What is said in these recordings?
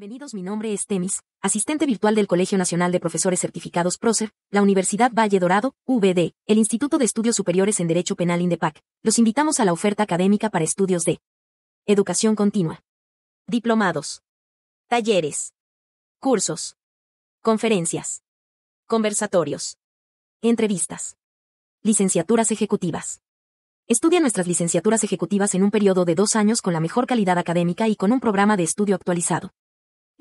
Bienvenidos, mi nombre es Temis, asistente virtual del Colegio Nacional de Profesores Certificados PROCER, la Universidad Valle Dorado, VD, el Instituto de Estudios Superiores en Derecho Penal INDEPAC. Los invitamos a la oferta académica para estudios de Educación Continua. Diplomados. Talleres. Cursos. Conferencias. Conversatorios. Entrevistas. Licenciaturas ejecutivas. Estudia nuestras licenciaturas ejecutivas en un periodo de dos años con la mejor calidad académica y con un programa de estudio actualizado.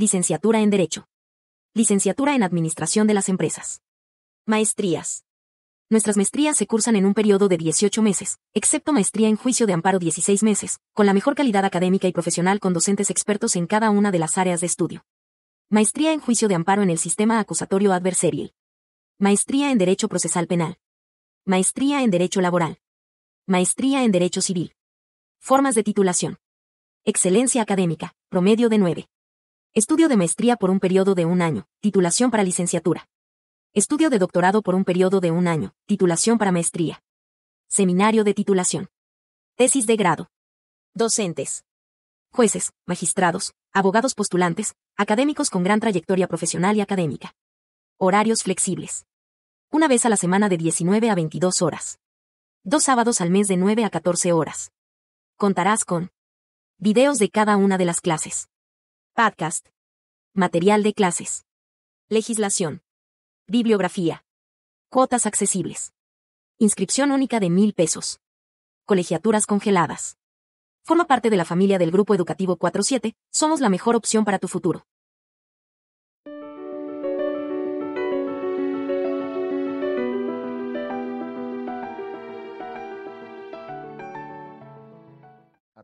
Licenciatura en Derecho. Licenciatura en Administración de las Empresas. Maestrías. Nuestras maestrías se cursan en un periodo de 18 meses, excepto maestría en juicio de amparo 16 meses, con la mejor calidad académica y profesional con docentes expertos en cada una de las áreas de estudio. Maestría en juicio de amparo en el sistema acusatorio adversarial. Maestría en Derecho Procesal Penal. Maestría en Derecho Laboral. Maestría en Derecho Civil. Formas de titulación. Excelencia académica, promedio de 9. Estudio de maestría por un periodo de un año, titulación para licenciatura. Estudio de doctorado por un periodo de un año, titulación para maestría. Seminario de titulación. Tesis de grado. Docentes. Jueces, magistrados, abogados postulantes, académicos con gran trayectoria profesional y académica. Horarios flexibles. Una vez a la semana de 19 a 22 horas. Dos sábados al mes de 9 a 14 horas. Contarás con videos de cada una de las clases. Podcast. Material de clases. Legislación. Bibliografía. Cuotas accesibles. Inscripción única de mil pesos. Colegiaturas congeladas. Forma parte de la familia del Grupo Educativo 47, somos la mejor opción para tu futuro.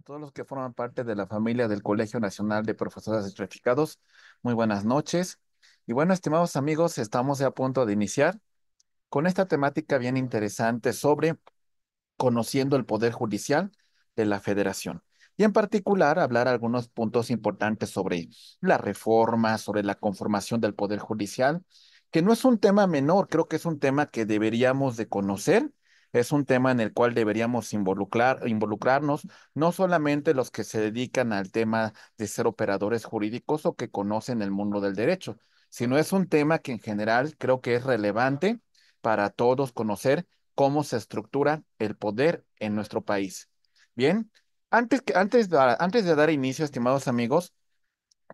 todos los que forman parte de la familia del Colegio Nacional de Profesores Certificados, muy buenas noches. Y bueno, estimados amigos, estamos a punto de iniciar con esta temática bien interesante sobre conociendo el Poder Judicial de la Federación. Y en particular, hablar algunos puntos importantes sobre la reforma, sobre la conformación del Poder Judicial, que no es un tema menor, creo que es un tema que deberíamos de conocer es un tema en el cual deberíamos involucrar, involucrarnos, no solamente los que se dedican al tema de ser operadores jurídicos o que conocen el mundo del derecho, sino es un tema que en general creo que es relevante para todos conocer cómo se estructura el poder en nuestro país. Bien, antes, de, antes de dar inicio, estimados amigos,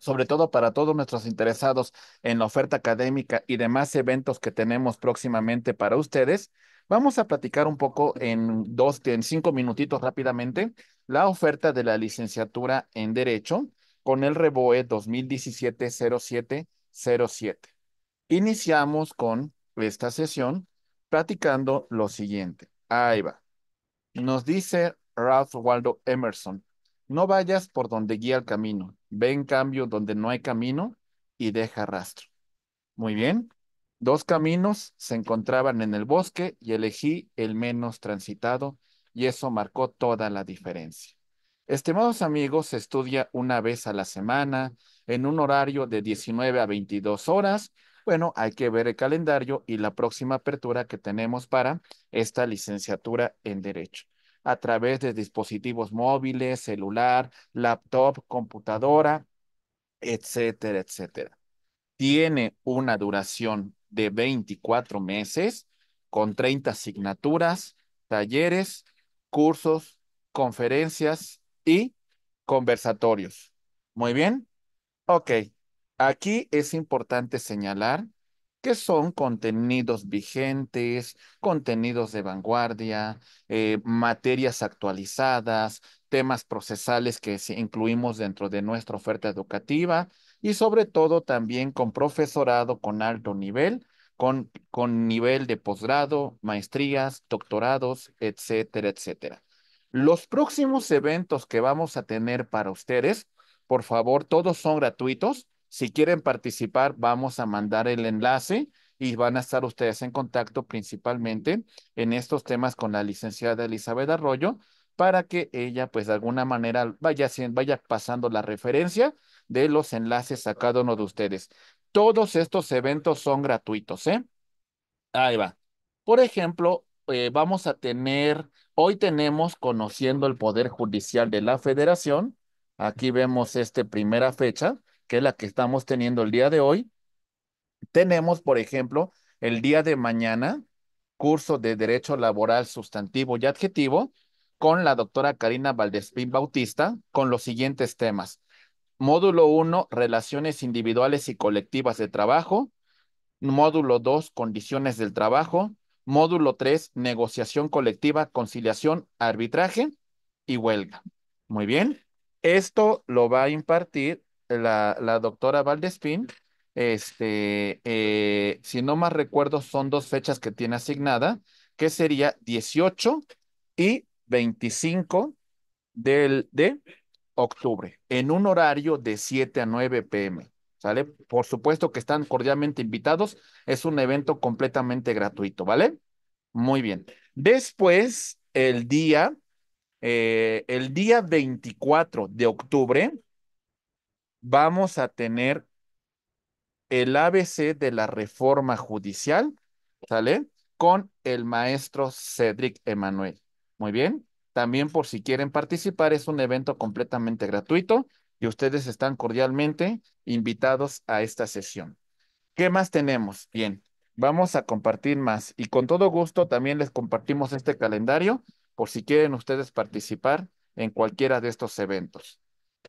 sobre todo para todos nuestros interesados en la oferta académica y demás eventos que tenemos próximamente para ustedes, Vamos a platicar un poco en dos, en cinco minutitos rápidamente, la oferta de la licenciatura en Derecho con el REBOE 2017-0707. Iniciamos con esta sesión platicando lo siguiente. Ahí va. Nos dice Ralph Waldo Emerson, no vayas por donde guía el camino, ve en cambio donde no hay camino y deja rastro. Muy bien, Dos caminos se encontraban en el bosque y elegí el menos transitado y eso marcó toda la diferencia. Estimados amigos, se estudia una vez a la semana en un horario de 19 a 22 horas. Bueno, hay que ver el calendario y la próxima apertura que tenemos para esta licenciatura en Derecho a través de dispositivos móviles, celular, laptop, computadora, etcétera, etcétera. Tiene una duración de 24 meses con 30 asignaturas, talleres, cursos, conferencias y conversatorios. Muy bien. Ok. Aquí es importante señalar que son contenidos vigentes, contenidos de vanguardia, eh, materias actualizadas, temas procesales que incluimos dentro de nuestra oferta educativa, y sobre todo también con profesorado con alto nivel, con, con nivel de posgrado, maestrías, doctorados, etcétera, etcétera. Los próximos eventos que vamos a tener para ustedes, por favor, todos son gratuitos. Si quieren participar, vamos a mandar el enlace y van a estar ustedes en contacto principalmente en estos temas con la licenciada Elizabeth Arroyo para que ella pues de alguna manera vaya, vaya pasando la referencia de los enlaces a cada uno de ustedes. Todos estos eventos son gratuitos, ¿eh? Ahí va. Por ejemplo, eh, vamos a tener, hoy tenemos Conociendo el Poder Judicial de la Federación. Aquí vemos esta primera fecha, que es la que estamos teniendo el día de hoy. Tenemos, por ejemplo, el día de mañana, curso de Derecho Laboral Sustantivo y Adjetivo, con la doctora Karina Valdespín Bautista, con los siguientes temas. Módulo 1, relaciones individuales y colectivas de trabajo. Módulo 2, condiciones del trabajo. Módulo 3, negociación colectiva, conciliación, arbitraje y huelga. Muy bien. Esto lo va a impartir la, doctora Valdespín. Este, eh, si no más recuerdo, son dos fechas que tiene asignada, que sería 18 y 25 del, de octubre, en un horario de 7 a 9 pm. ¿Sale? Por supuesto que están cordialmente invitados. Es un evento completamente gratuito, ¿vale? Muy bien. Después, el día, eh, el día 24 de octubre, vamos a tener el ABC de la reforma judicial, ¿sale? Con el maestro Cedric Emanuel. Muy bien. También por si quieren participar, es un evento completamente gratuito y ustedes están cordialmente invitados a esta sesión. ¿Qué más tenemos? Bien, vamos a compartir más y con todo gusto también les compartimos este calendario por si quieren ustedes participar en cualquiera de estos eventos.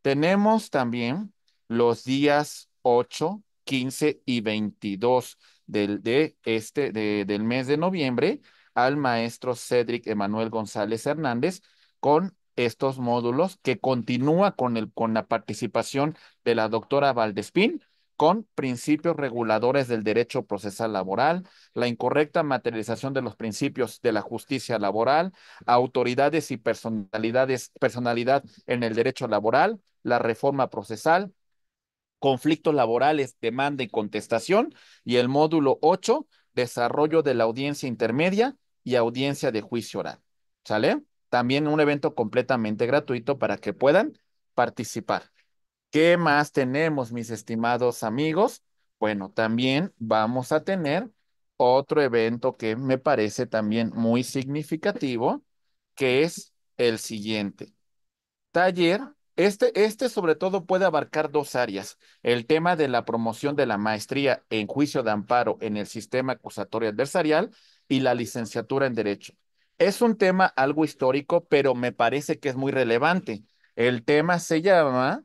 Tenemos también los días 8, 15 y 22 del, de este, del mes de noviembre al maestro Cedric Emanuel González Hernández con estos módulos que continúa con, el, con la participación de la doctora Valdespín con principios reguladores del derecho procesal laboral, la incorrecta materialización de los principios de la justicia laboral, autoridades y personalidades, personalidad en el derecho laboral, la reforma procesal, conflictos laborales, demanda y contestación, y el módulo 8, desarrollo de la audiencia intermedia, y audiencia de juicio oral. ¿Sale? También un evento completamente gratuito para que puedan participar. ¿Qué más tenemos, mis estimados amigos? Bueno, también vamos a tener otro evento que me parece también muy significativo, que es el siguiente. Taller, este, este sobre todo puede abarcar dos áreas, el tema de la promoción de la maestría en juicio de amparo en el sistema acusatorio adversarial y la licenciatura en Derecho. Es un tema algo histórico, pero me parece que es muy relevante. El tema se llama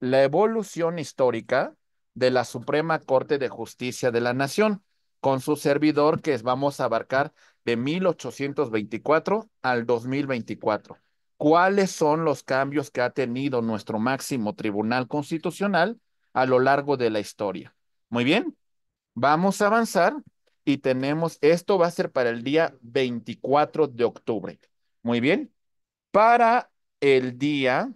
La evolución histórica de la Suprema Corte de Justicia de la Nación, con su servidor que vamos a abarcar de 1824 al 2024. ¿Cuáles son los cambios que ha tenido nuestro máximo tribunal constitucional a lo largo de la historia? Muy bien, vamos a avanzar y tenemos, esto va a ser para el día 24 de octubre. Muy bien. Para el día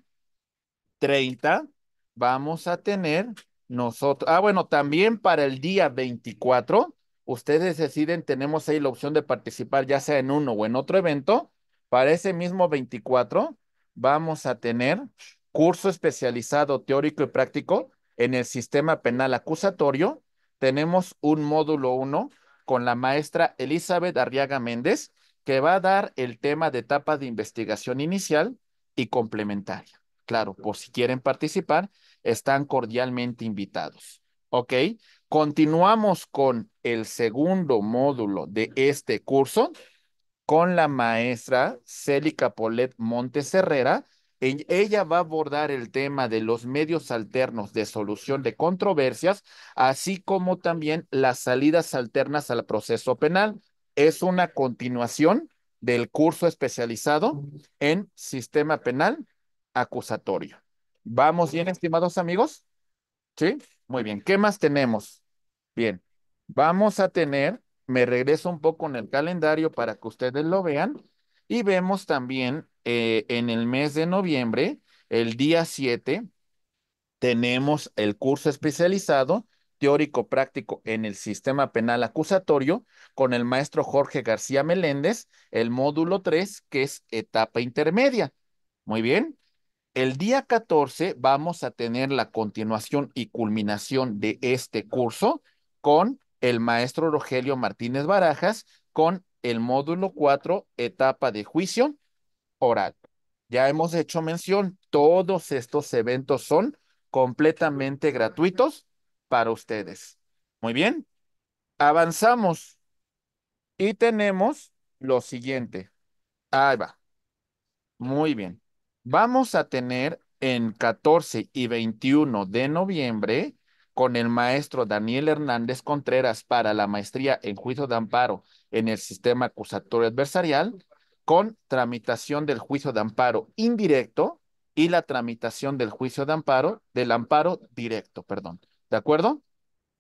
30 vamos a tener nosotros, ah, bueno, también para el día 24, ustedes deciden, tenemos ahí la opción de participar ya sea en uno o en otro evento. Para ese mismo 24 vamos a tener curso especializado teórico y práctico en el sistema penal acusatorio. Tenemos un módulo 1 con la maestra Elizabeth Arriaga Méndez, que va a dar el tema de etapa de investigación inicial y complementaria. Claro, por si quieren participar, están cordialmente invitados. ¿Ok? Continuamos con el segundo módulo de este curso con la maestra Célica Polet Montes Herrera, ella va a abordar el tema de los medios alternos de solución de controversias, así como también las salidas alternas al proceso penal. Es una continuación del curso especializado en sistema penal acusatorio. ¿Vamos bien, estimados amigos? Sí, muy bien. ¿Qué más tenemos? Bien, vamos a tener, me regreso un poco en el calendario para que ustedes lo vean, y vemos también eh, en el mes de noviembre, el día 7, tenemos el curso especializado teórico práctico en el sistema penal acusatorio con el maestro Jorge García Meléndez, el módulo 3, que es etapa intermedia. Muy bien. El día 14 vamos a tener la continuación y culminación de este curso con el maestro Rogelio Martínez Barajas con el módulo 4, etapa de juicio, ya hemos hecho mención, todos estos eventos son completamente gratuitos para ustedes. Muy bien, avanzamos y tenemos lo siguiente. Ahí va. Muy bien. Vamos a tener en 14 y 21 de noviembre con el maestro Daniel Hernández Contreras para la maestría en juicio de amparo en el sistema acusatorio adversarial, con tramitación del juicio de amparo indirecto y la tramitación del juicio de amparo, del amparo directo, perdón. ¿De acuerdo?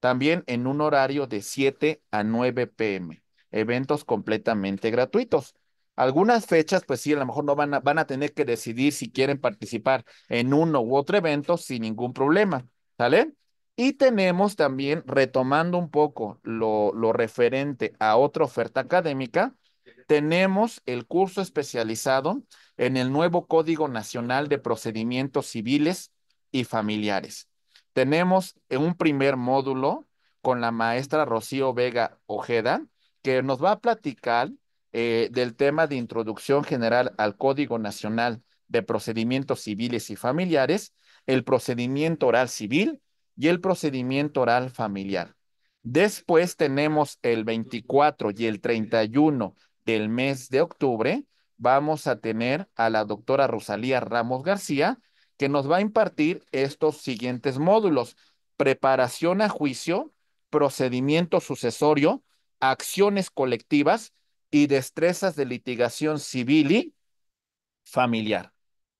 También en un horario de 7 a 9 pm. Eventos completamente gratuitos. Algunas fechas, pues sí, a lo mejor no van a, van a tener que decidir si quieren participar en uno u otro evento sin ningún problema. ¿Sale? Y tenemos también, retomando un poco lo referente a otra oferta académica, tenemos el curso especializado en el nuevo Código Nacional de Procedimientos Civiles y Familiares. Tenemos un primer módulo con la maestra Rocío Vega Ojeda, que nos va a platicar eh, del tema de introducción general al Código Nacional de Procedimientos Civiles y Familiares, el procedimiento oral civil y el procedimiento oral familiar. Después tenemos el 24 y el 31 del mes de octubre, vamos a tener a la doctora Rosalía Ramos García, que nos va a impartir estos siguientes módulos. Preparación a juicio, procedimiento sucesorio, acciones colectivas y destrezas de litigación civil y familiar.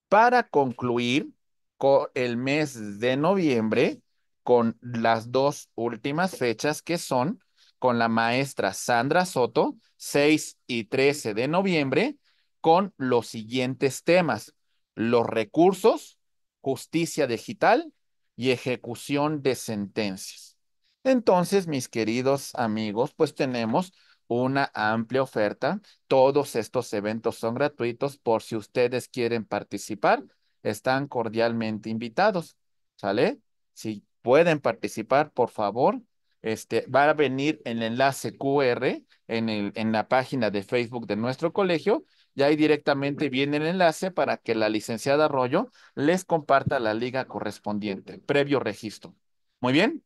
Para concluir con el mes de noviembre, con las dos últimas fechas que son con la maestra Sandra Soto, 6 y 13 de noviembre, con los siguientes temas, los recursos, justicia digital y ejecución de sentencias. Entonces, mis queridos amigos, pues tenemos una amplia oferta. Todos estos eventos son gratuitos por si ustedes quieren participar, están cordialmente invitados. ¿Sale? Si pueden participar, por favor, este, va a venir el enlace QR en, la página de Facebook de nuestro colegio y ahí directamente viene el enlace para que la licenciada Arroyo les comparta la liga correspondiente, previo registro. ¿Muy bien?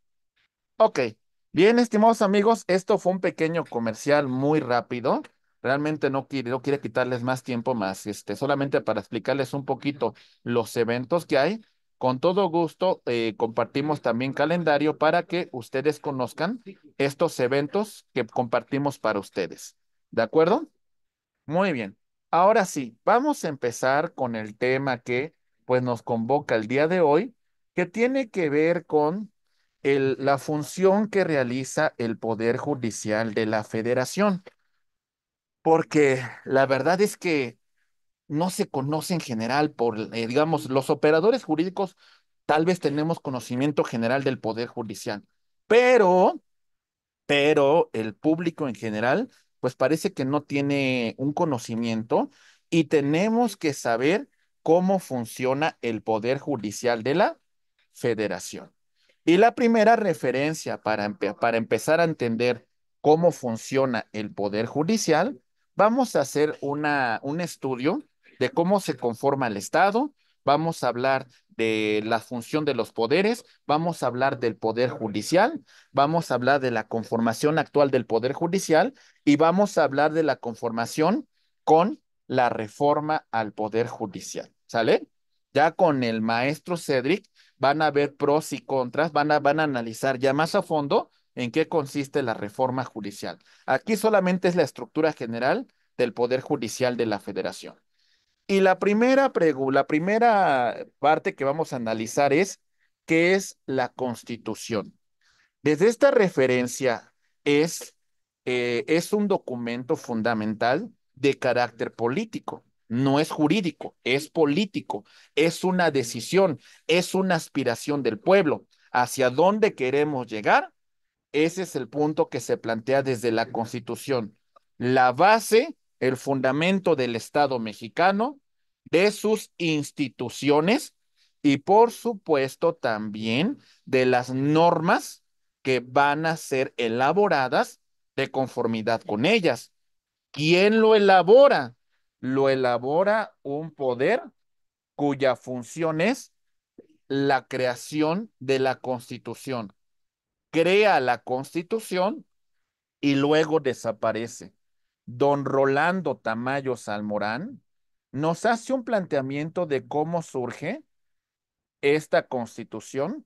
Ok. Bien, estimados amigos, esto fue un pequeño comercial muy rápido. Realmente no quiero, no quiere quitarles más tiempo más, este, solamente para explicarles un poquito los eventos que hay con todo gusto, eh, compartimos también calendario para que ustedes conozcan estos eventos que compartimos para ustedes. ¿De acuerdo? Muy bien. Ahora sí, vamos a empezar con el tema que pues nos convoca el día de hoy, que tiene que ver con la función que realiza el Poder Judicial de la Federación. Porque la verdad es que no se conoce en general por, eh, digamos, los operadores jurídicos tal vez tenemos conocimiento general del Poder Judicial, pero, pero el público en general, pues parece que no tiene un conocimiento y tenemos que saber cómo funciona el Poder Judicial de la Federación. Y la primera referencia para, para empezar a entender cómo funciona el Poder Judicial, vamos a hacer una, un estudio de cómo se conforma el Estado, vamos a hablar de la función de los poderes, vamos a hablar del poder judicial, vamos a hablar de la conformación actual del poder judicial y vamos a hablar de la conformación con la reforma al poder judicial, ¿sale? Ya con el maestro Cedric van a ver pros y contras, van a, van a analizar ya más a fondo en qué consiste la reforma judicial. Aquí solamente es la estructura general del poder judicial de la federación. Y la primera, la primera parte que vamos a analizar es qué es la constitución. Desde esta referencia es, eh, es un documento fundamental de carácter político. No es jurídico, es político, es una decisión, es una aspiración del pueblo. ¿Hacia dónde queremos llegar? Ese es el punto que se plantea desde la Constitución. La base el fundamento del Estado mexicano, de sus instituciones y por supuesto también de las normas que van a ser elaboradas de conformidad con ellas. ¿Quién lo elabora? Lo elabora un poder cuya función es la creación de la constitución. Crea la constitución y luego desaparece don Rolando Tamayo Salmorán, nos hace un planteamiento de cómo surge esta constitución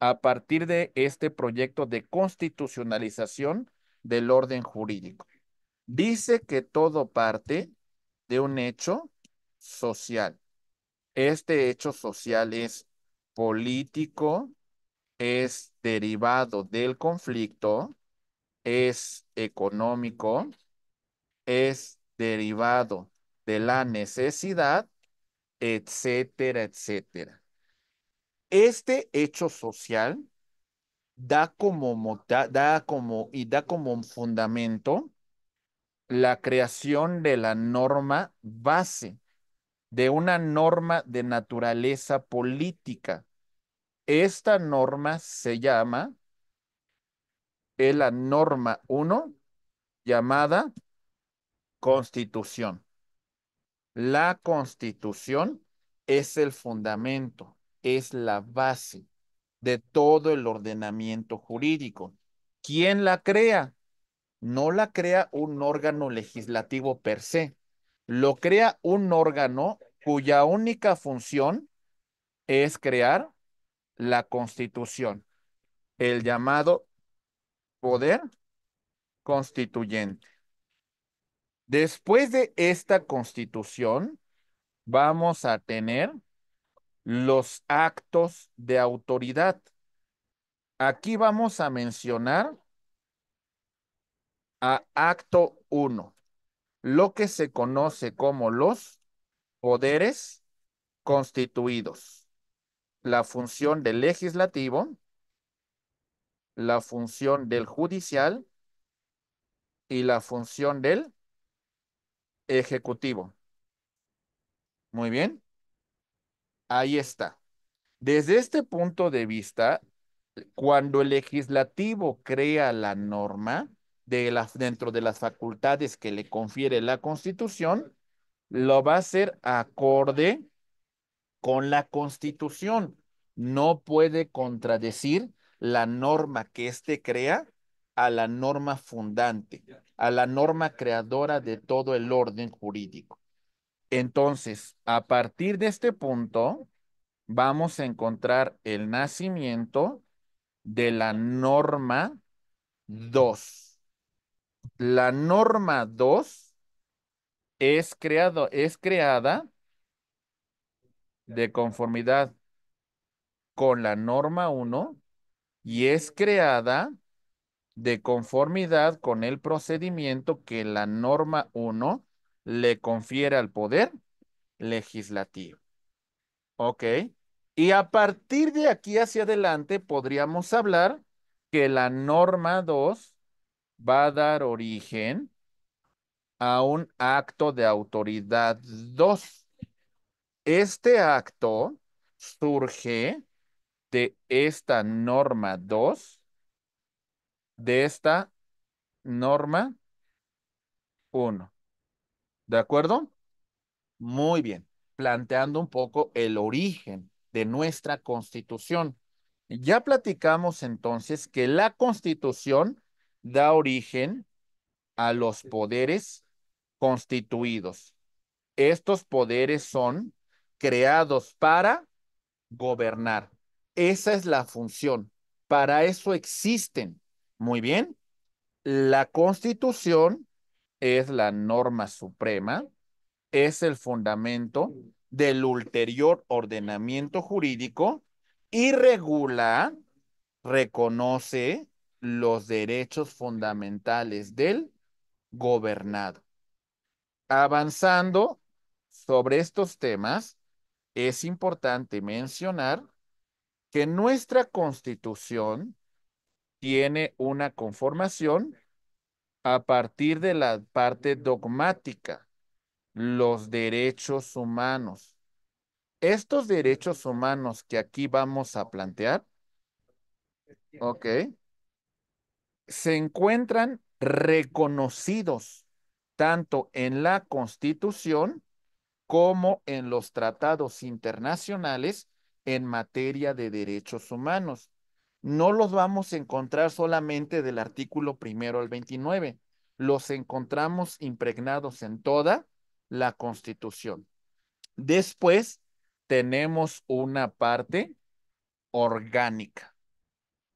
a partir de este proyecto de constitucionalización del orden jurídico. Dice que todo parte de un hecho social. Este hecho social es político, es derivado del conflicto, es económico, es derivado de la necesidad, etcétera, etcétera. Este hecho social da como, da, como y da como fundamento la creación de la norma base, de una norma de naturaleza política. Esta norma se llama, es la norma 1, llamada Constitución. La constitución es el fundamento, es la base de todo el ordenamiento jurídico. ¿Quién la crea? No la crea un órgano legislativo per se, lo crea un órgano cuya única función es crear la constitución, el llamado poder constituyente. Después de esta constitución, vamos a tener los actos de autoridad. Aquí vamos a mencionar a acto 1, lo que se conoce como los poderes constituidos, la función del legislativo, la función del judicial y la función del ejecutivo. Muy bien. Ahí está. Desde este punto de vista, cuando el legislativo crea la norma de dentro de las facultades que le confiere la Constitución, lo va a hacer acorde con la Constitución. No puede contradecir la norma que éste crea a la norma fundante a la norma creadora de todo el orden jurídico. Entonces, a partir de este punto, vamos a encontrar el nacimiento de la norma 2. La norma 2 es, creado, es creada de conformidad con la norma 1 y es creada de conformidad con el procedimiento que la norma 1 le confiere al poder legislativo. ¿Ok? Y a partir de aquí hacia adelante podríamos hablar que la norma 2 va a dar origen a un acto de autoridad 2. Este acto surge de esta norma 2 de esta norma 1. ¿De acuerdo? Muy bien. Planteando un poco el origen de nuestra constitución. Ya platicamos entonces que la constitución da origen a los poderes constituidos. Estos poderes son creados para gobernar. Esa es la función. Para eso existen. Muy bien. La constitución es la norma suprema, es el fundamento del ulterior ordenamiento jurídico y regula, reconoce los derechos fundamentales del gobernado. Avanzando sobre estos temas, es importante mencionar que nuestra constitución tiene una conformación a partir de la parte dogmática, los derechos humanos. Estos derechos humanos que aquí vamos a plantear, ok, se encuentran reconocidos tanto en la Constitución como en los tratados internacionales en materia de derechos humanos no los vamos a encontrar solamente del artículo primero al 29, los encontramos impregnados en toda la Constitución. Después tenemos una parte orgánica.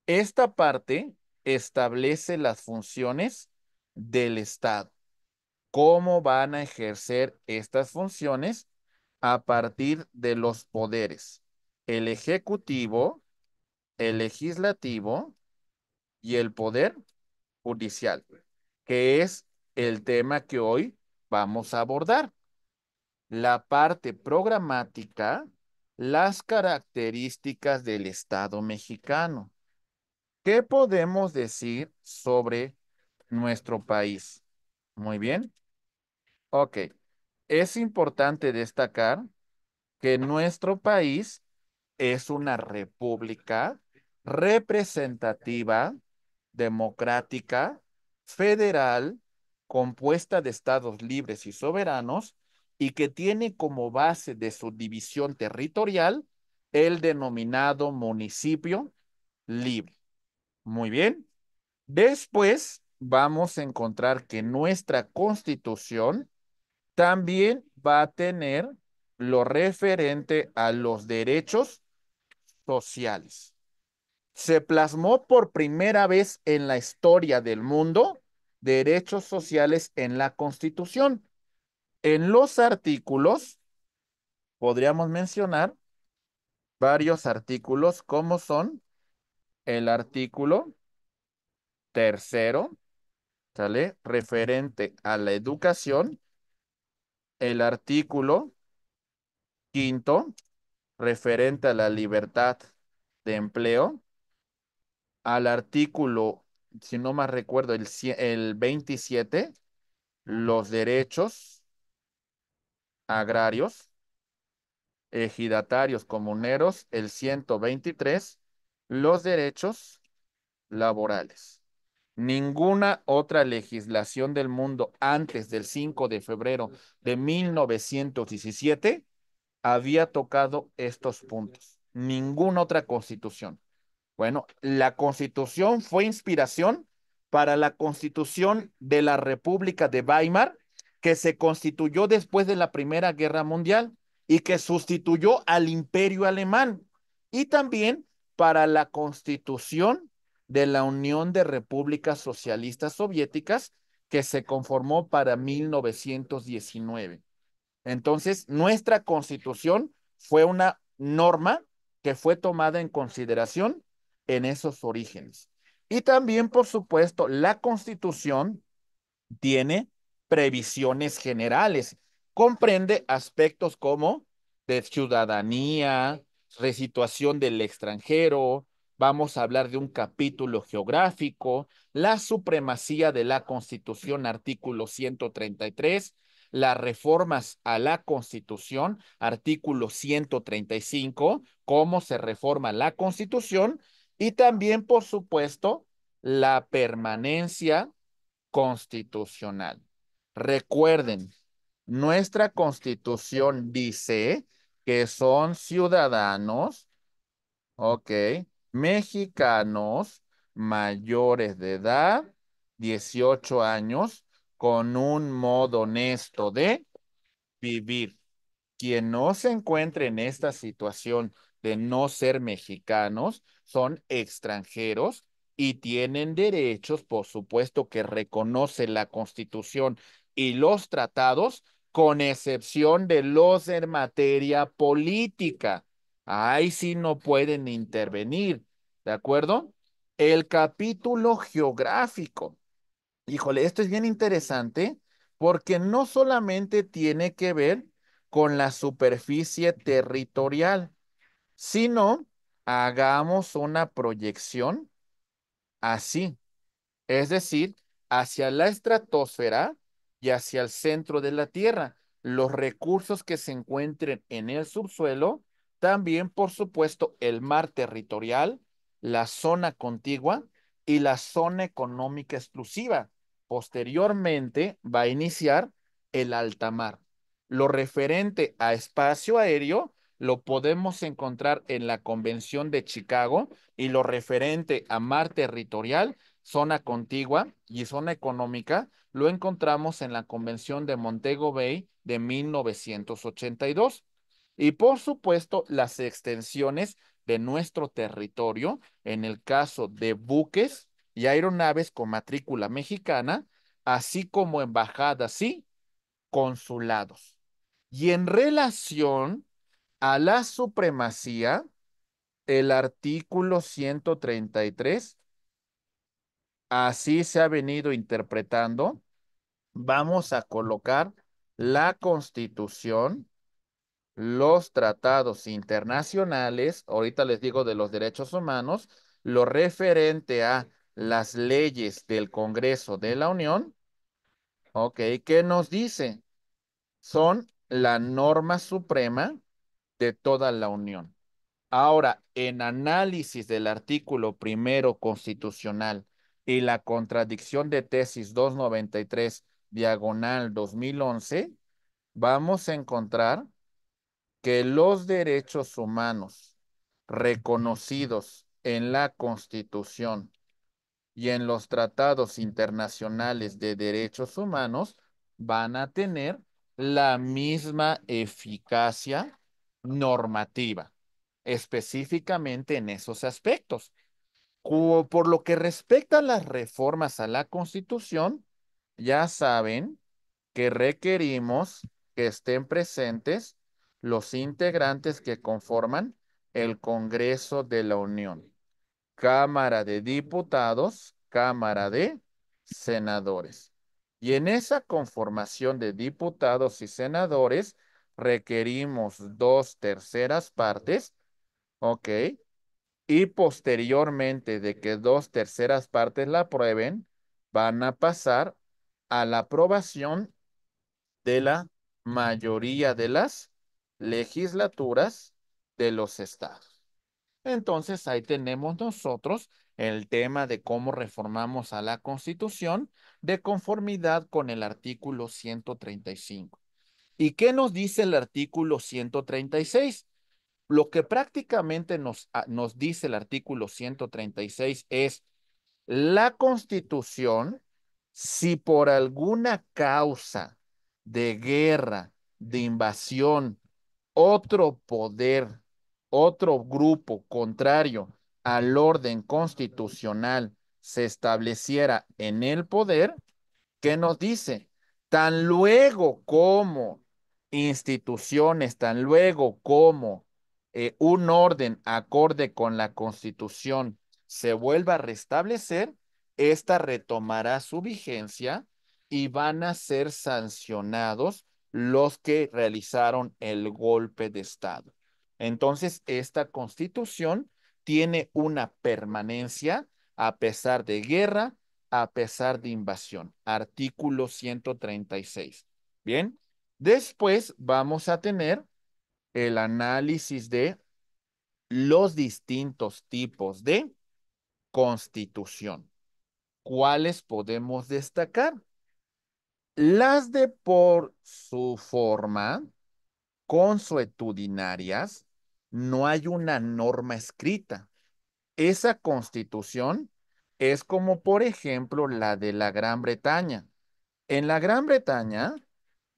Esta parte establece las funciones del Estado. ¿Cómo van a ejercer estas funciones? A partir de los poderes. El Ejecutivo, el legislativo y el poder judicial, que es el tema que hoy vamos a abordar. La parte programática, las características del Estado mexicano. ¿Qué podemos decir sobre nuestro país? Muy bien. Ok. Es importante destacar que nuestro país es una república representativa, democrática, federal, compuesta de estados libres y soberanos y que tiene como base de su división territorial el denominado municipio libre. Muy bien. Después vamos a encontrar que nuestra constitución también va a tener lo referente a los derechos sociales se plasmó por primera vez en la historia del mundo derechos sociales en la Constitución. En los artículos, podríamos mencionar varios artículos como son el artículo tercero, ¿sale? Referente a la educación, el artículo quinto, referente a la libertad de empleo, al artículo, si no más recuerdo, el, el 27, los derechos agrarios, ejidatarios comuneros, el 123, los derechos laborales. Ninguna otra legislación del mundo antes del 5 de febrero de 1917 había tocado estos puntos. Ninguna otra constitución. Bueno, la constitución fue inspiración para la constitución de la República de Weimar, que se constituyó después de la Primera Guerra Mundial y que sustituyó al imperio alemán, y también para la constitución de la Unión de Repúblicas Socialistas Soviéticas, que se conformó para 1919. Entonces, nuestra constitución fue una norma que fue tomada en consideración en esos orígenes. Y también, por supuesto, la constitución tiene previsiones generales, comprende aspectos como de ciudadanía, resituación del extranjero, vamos a hablar de un capítulo geográfico, la supremacía de la Constitución, artículo 133, las reformas a la Constitución, artículo 135, cómo se reforma la Constitución y también, por supuesto, la permanencia constitucional. Recuerden, nuestra constitución dice que son ciudadanos, ok, mexicanos mayores de edad, 18 años, con un modo honesto de vivir. Quien no se encuentre en esta situación de no ser mexicanos, son extranjeros y tienen derechos, por supuesto, que reconoce la Constitución y los tratados, con excepción de los en materia política. Ahí sí no pueden intervenir, ¿de acuerdo? El capítulo geográfico. Híjole, esto es bien interesante porque no solamente tiene que ver con la superficie territorial, sino hagamos una proyección así, es decir, hacia la estratosfera y hacia el centro de la Tierra. Los recursos que se encuentren en el subsuelo, también, por supuesto, el mar territorial, la zona contigua y la zona económica exclusiva. Posteriormente va a iniciar el alta mar. Lo referente a espacio aéreo lo podemos encontrar en la Convención de Chicago y lo referente a mar territorial, zona contigua y zona económica, lo encontramos en la Convención de Montego Bay de 1982. Y por supuesto, las extensiones de nuestro territorio, en el caso de buques y aeronaves con matrícula mexicana, así como embajadas y consulados. Y en relación a la supremacía, el artículo 133, así se ha venido interpretando, vamos a colocar la constitución, los tratados internacionales, ahorita les digo de los derechos humanos, lo referente a las leyes del Congreso de la Unión, ok, ¿qué nos dice? Son la norma suprema de toda la Unión. Ahora, en análisis del artículo primero constitucional y la contradicción de tesis 293 diagonal 2011, vamos a encontrar que los derechos humanos reconocidos en la Constitución y en los tratados internacionales de derechos humanos van a tener la misma eficacia normativa, específicamente en esos aspectos. Por lo que respecta a las reformas a la Constitución, ya saben que requerimos que estén presentes los integrantes que conforman el Congreso de la Unión, Cámara de Diputados, Cámara de Senadores. Y en esa conformación de diputados y senadores, requerimos dos terceras partes, ¿ok? Y posteriormente de que dos terceras partes la aprueben, van a pasar a la aprobación de la mayoría de las legislaturas de los estados. Entonces ahí tenemos nosotros el tema de cómo reformamos a la constitución de conformidad con el artículo 135. ¿Y qué nos dice el artículo 136? Lo que prácticamente nos, ah, nos dice el artículo 136 es la constitución, si por alguna causa de guerra, de invasión, otro poder, otro grupo contrario al orden constitucional se estableciera en el poder, ¿qué nos dice? Tan luego como instituciones tan luego como eh, un orden acorde con la Constitución se vuelva a restablecer, esta retomará su vigencia y van a ser sancionados los que realizaron el golpe de Estado. Entonces, esta constitución tiene una permanencia a pesar de guerra, a pesar de invasión. Artículo 136. Bien, Después vamos a tener el análisis de los distintos tipos de constitución. ¿Cuáles podemos destacar? Las de por su forma consuetudinarias, no hay una norma escrita. Esa constitución es como, por ejemplo, la de la Gran Bretaña. En la Gran Bretaña,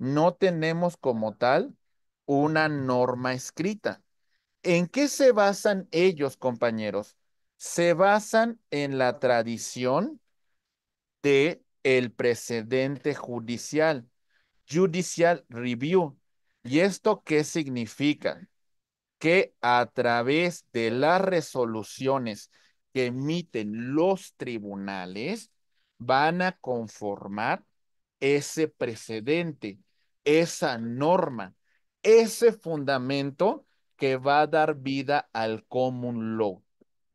no tenemos como tal una norma escrita. ¿En qué se basan ellos, compañeros? Se basan en la tradición de el precedente judicial, judicial review. ¿Y esto qué significa? Que a través de las resoluciones que emiten los tribunales van a conformar ese precedente esa norma, ese fundamento que va a dar vida al common law.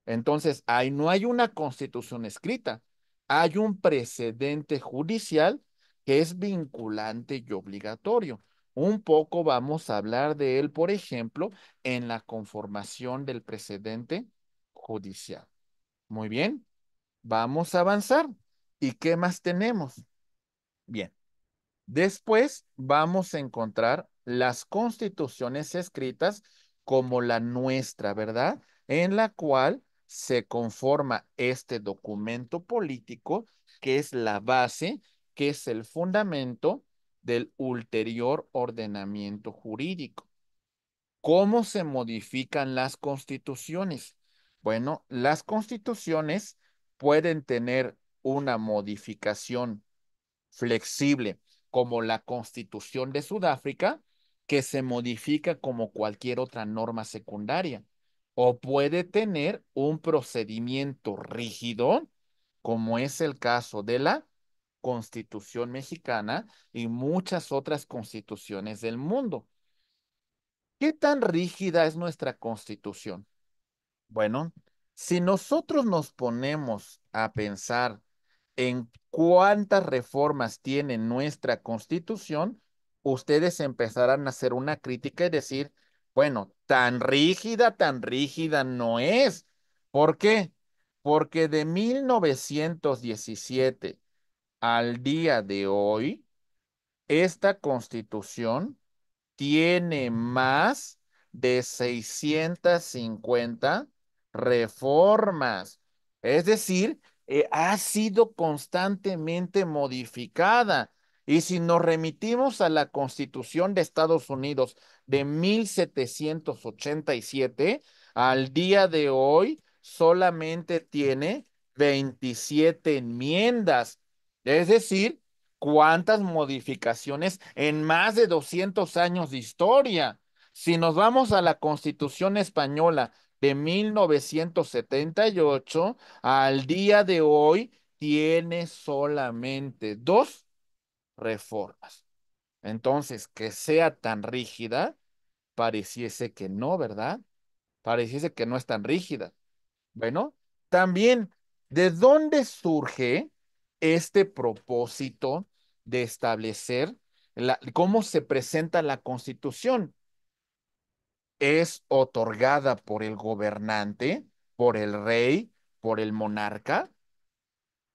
Entonces, ahí no hay una constitución escrita, hay un precedente judicial que es vinculante y obligatorio. Un poco vamos a hablar de él, por ejemplo, en la conformación del precedente judicial. Muy bien, vamos a avanzar. ¿Y qué más tenemos? Bien, Después vamos a encontrar las constituciones escritas como la nuestra, ¿verdad? En la cual se conforma este documento político que es la base, que es el fundamento del ulterior ordenamiento jurídico. ¿Cómo se modifican las constituciones? Bueno, las constituciones pueden tener una modificación flexible como la Constitución de Sudáfrica, que se modifica como cualquier otra norma secundaria, o puede tener un procedimiento rígido, como es el caso de la Constitución mexicana y muchas otras constituciones del mundo. ¿Qué tan rígida es nuestra Constitución? Bueno, si nosotros nos ponemos a pensar en cuántas reformas tiene nuestra constitución, ustedes empezarán a hacer una crítica y decir, bueno, tan rígida, tan rígida no es. ¿Por qué? Porque de 1917 al día de hoy, esta constitución tiene más de 650 reformas. Es decir, eh, ha sido constantemente modificada. Y si nos remitimos a la Constitución de Estados Unidos de 1787, al día de hoy solamente tiene 27 enmiendas. Es decir, cuántas modificaciones en más de 200 años de historia. Si nos vamos a la Constitución española de 1978 al día de hoy tiene solamente dos reformas. Entonces, que sea tan rígida, pareciese que no, ¿verdad? Pareciese que no es tan rígida. Bueno, también, ¿de dónde surge este propósito de establecer cómo se presenta la constitución? es otorgada por el gobernante, por el rey, por el monarca,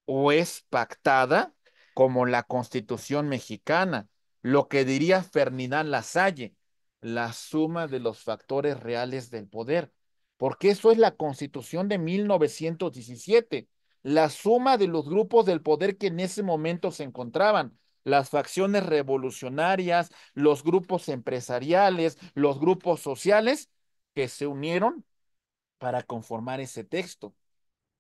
o es pactada como la constitución mexicana, lo que diría Ferdinand Lasalle, la suma de los factores reales del poder, porque eso es la constitución de 1917, la suma de los grupos del poder que en ese momento se encontraban, las facciones revolucionarias, los grupos empresariales, los grupos sociales que se unieron para conformar ese texto.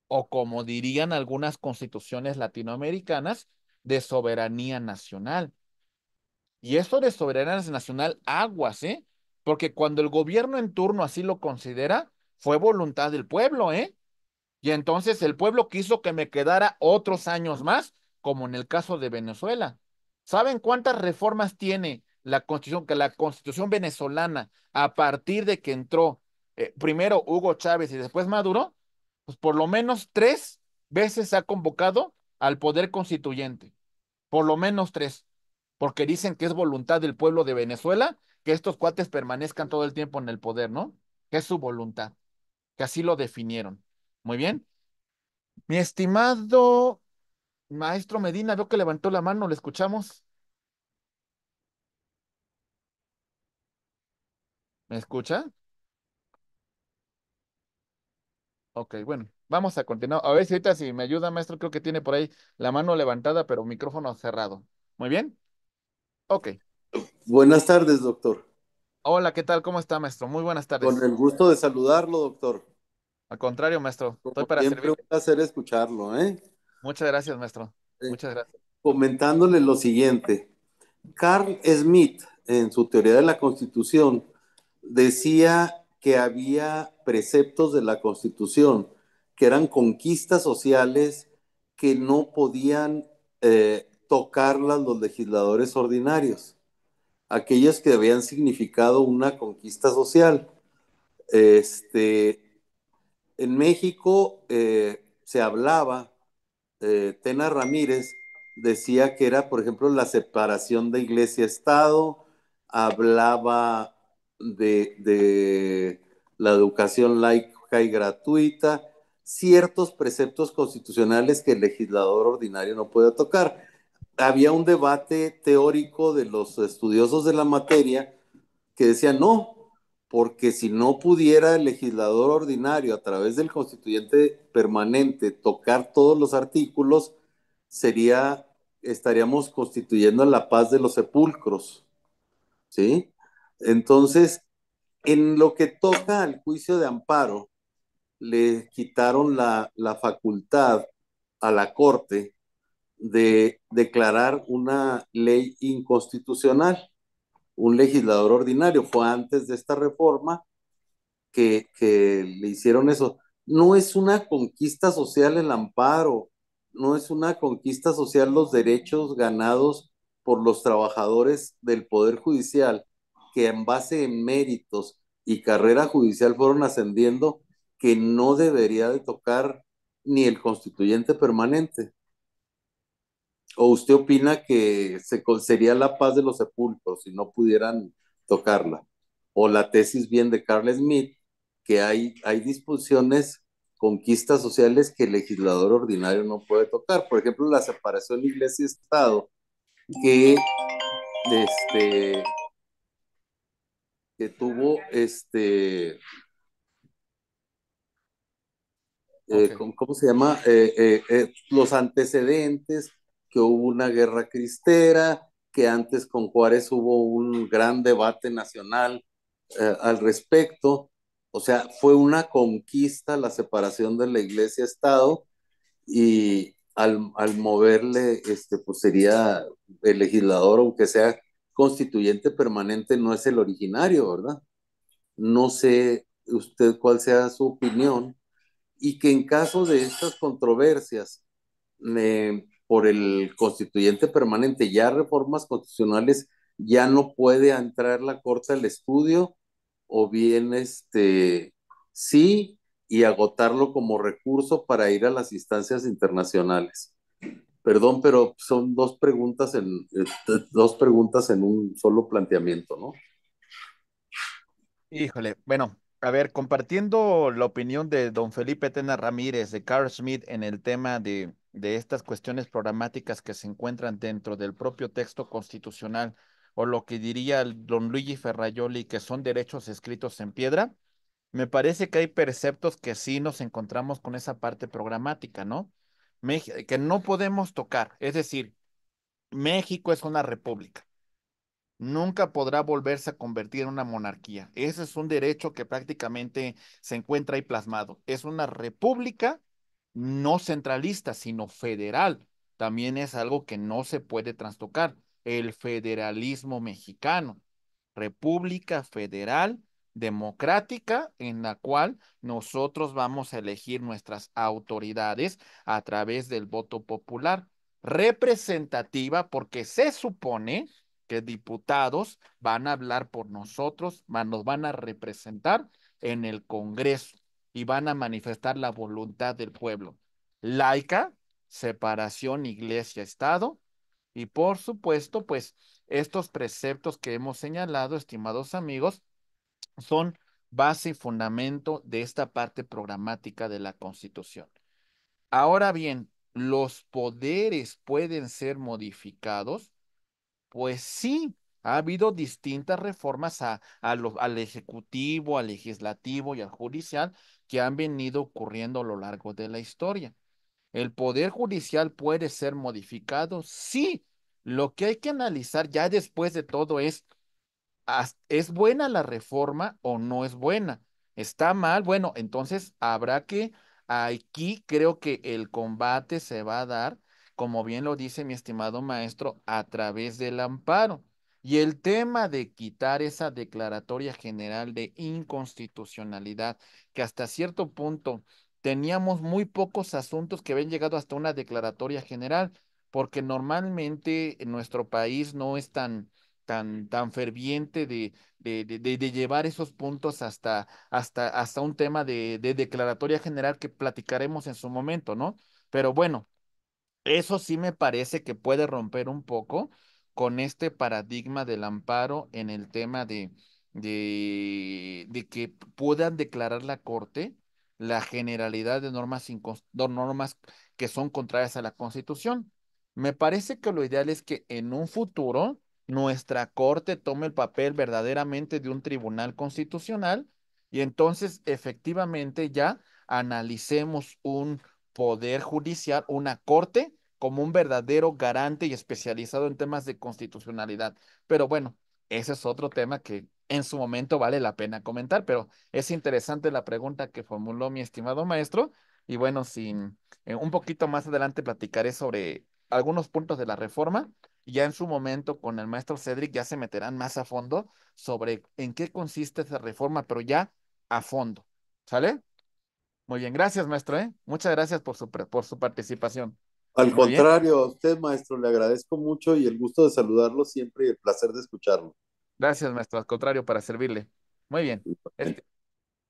O como dirían algunas constituciones latinoamericanas, de soberanía nacional. Y esto de soberanía nacional, aguas, ¿eh? Porque cuando el gobierno en turno así lo considera, fue voluntad del pueblo, ¿eh? Y entonces el pueblo quiso que me quedara otros años más, como en el caso de Venezuela. ¿Saben cuántas reformas tiene la constitución, que la constitución venezolana a partir de que entró eh, primero Hugo Chávez y después Maduro? Pues por lo menos tres veces ha convocado al poder constituyente. Por lo menos tres. Porque dicen que es voluntad del pueblo de Venezuela que estos cuates permanezcan todo el tiempo en el poder, ¿no? Que es su voluntad. Que así lo definieron. Muy bien. Mi estimado Maestro Medina, veo que levantó la mano, le escuchamos. ¿Me escucha? Ok, bueno, vamos a continuar. A ver si ahorita si me ayuda, maestro, creo que tiene por ahí la mano levantada, pero micrófono cerrado. Muy bien. Ok. Buenas tardes, doctor. Hola, ¿qué tal? ¿Cómo está, maestro? Muy buenas tardes. Con el gusto de saludarlo, doctor. Al contrario, maestro. Estoy para siempre un placer escucharlo, ¿eh? Muchas gracias, maestro. Muchas gracias. Comentándole lo siguiente. Carl Smith, en su teoría de la Constitución, decía que había preceptos de la Constitución que eran conquistas sociales que no podían eh, tocarlas los legisladores ordinarios, aquellos que habían significado una conquista social. Este, en México eh, se hablaba eh, Tena Ramírez decía que era, por ejemplo, la separación de iglesia-estado, hablaba de, de la educación laica y gratuita, ciertos preceptos constitucionales que el legislador ordinario no puede tocar. Había un debate teórico de los estudiosos de la materia que decían, no, porque si no pudiera el legislador ordinario a través del constituyente permanente tocar todos los artículos, sería, estaríamos constituyendo la paz de los sepulcros, ¿sí? Entonces, en lo que toca al juicio de amparo, le quitaron la, la facultad a la Corte de declarar una ley inconstitucional un legislador ordinario, fue antes de esta reforma que, le hicieron eso. No es una conquista social el amparo, no es una conquista social los derechos ganados por los trabajadores del Poder Judicial, que en base en méritos y carrera judicial fueron ascendiendo, que no debería de tocar ni el constituyente permanente. ¿O usted opina que se, sería la paz de los sepulcros si no pudieran tocarla? O la tesis bien de Carl Smith, que hay, hay disposiciones, conquistas sociales que el legislador ordinario no puede tocar. Por ejemplo, la separación de iglesia y Estado, que, este, que tuvo este, eh, ¿cómo, se llama? Eh, eh, los antecedentes que hubo una guerra cristera, que antes con Juárez hubo un gran debate nacional eh, al respecto. O sea, fue una conquista la separación de la iglesia-estado y al, al, moverle, este, pues sería el legislador, aunque sea constituyente permanente, no es el originario, ¿verdad? No sé usted cuál sea su opinión y que en caso de estas controversias eh, por el constituyente permanente. Ya reformas constitucionales ya no puede entrar la Corte al estudio o bien este sí y agotarlo como recurso para ir a las instancias internacionales. Perdón, pero son dos preguntas en dos preguntas en un solo planteamiento, ¿no? Híjole, bueno, a ver, compartiendo la opinión de don Felipe Tena Ramírez de Carl Smith en el tema de, estas cuestiones programáticas que se encuentran dentro del propio texto constitucional, o lo que diría don Luigi Ferrayoli, que son derechos escritos en piedra, me parece que hay perceptos que sí nos encontramos con esa parte programática, ¿no? que no podemos tocar. Es decir, México es una república nunca podrá volverse a convertir en una monarquía. Ese es un derecho que prácticamente se encuentra ahí plasmado. Es una república no centralista, sino federal. También es algo que no se puede trastocar. El federalismo mexicano, república federal democrática en la cual nosotros vamos a elegir nuestras autoridades a través del voto popular representativa porque se supone que diputados van a hablar por nosotros, nos van a representar en el Congreso y van a manifestar la voluntad del pueblo. Laica, separación iglesia-estado y por supuesto, pues estos preceptos que hemos señalado, estimados amigos, son base y fundamento de esta parte programática de la Constitución. Ahora bien, los poderes pueden ser modificados pues sí, ha habido distintas reformas al Ejecutivo, al Legislativo y al Judicial que han venido ocurriendo a lo largo de la historia. ¿El Poder Judicial puede ser modificado? Sí. Lo que hay que analizar ya después de todo es, ¿es buena la reforma o no es buena? ¿Está mal? Bueno, entonces habrá que, aquí creo que el combate se va a dar como bien lo dice mi estimado maestro, a través del amparo. Y el tema de quitar esa declaratoria general de inconstitucionalidad, que hasta cierto punto teníamos muy pocos asuntos que habían llegado hasta una declaratoria general, porque normalmente nuestro país no es tan, tan, tan ferviente de, de, de, llevar esos puntos hasta, hasta, hasta un tema de, declaratoria general que platicaremos en su momento, ¿no? Pero bueno, eso sí me parece que puede romper un poco con este paradigma del amparo en el tema de, de, que puedan declarar la Corte la generalidad de normas, normas que son contrarias a la Constitución. Me parece que lo ideal es que en un futuro nuestra Corte tome el papel verdaderamente de un tribunal constitucional y entonces efectivamente ya analicemos un, Poder Judicial, una corte, como un verdadero garante y especializado en temas de constitucionalidad. Pero bueno, ese es otro tema que en su momento vale la pena comentar, pero es interesante la pregunta que formuló mi estimado maestro. Y bueno, sin, eh, un poquito más adelante platicaré sobre algunos puntos de la reforma. Ya en su momento con el maestro Cedric ya se meterán más a fondo sobre en qué consiste esa reforma, pero ya a fondo. ¿Sale? Muy bien, gracias, maestro. ¿eh? Muchas gracias por su, por su participación. Al contrario, a usted, maestro, le agradezco mucho y el gusto de saludarlo siempre y el placer de escucharlo. Gracias, maestro. Al contrario, para servirle. Muy bien. Este,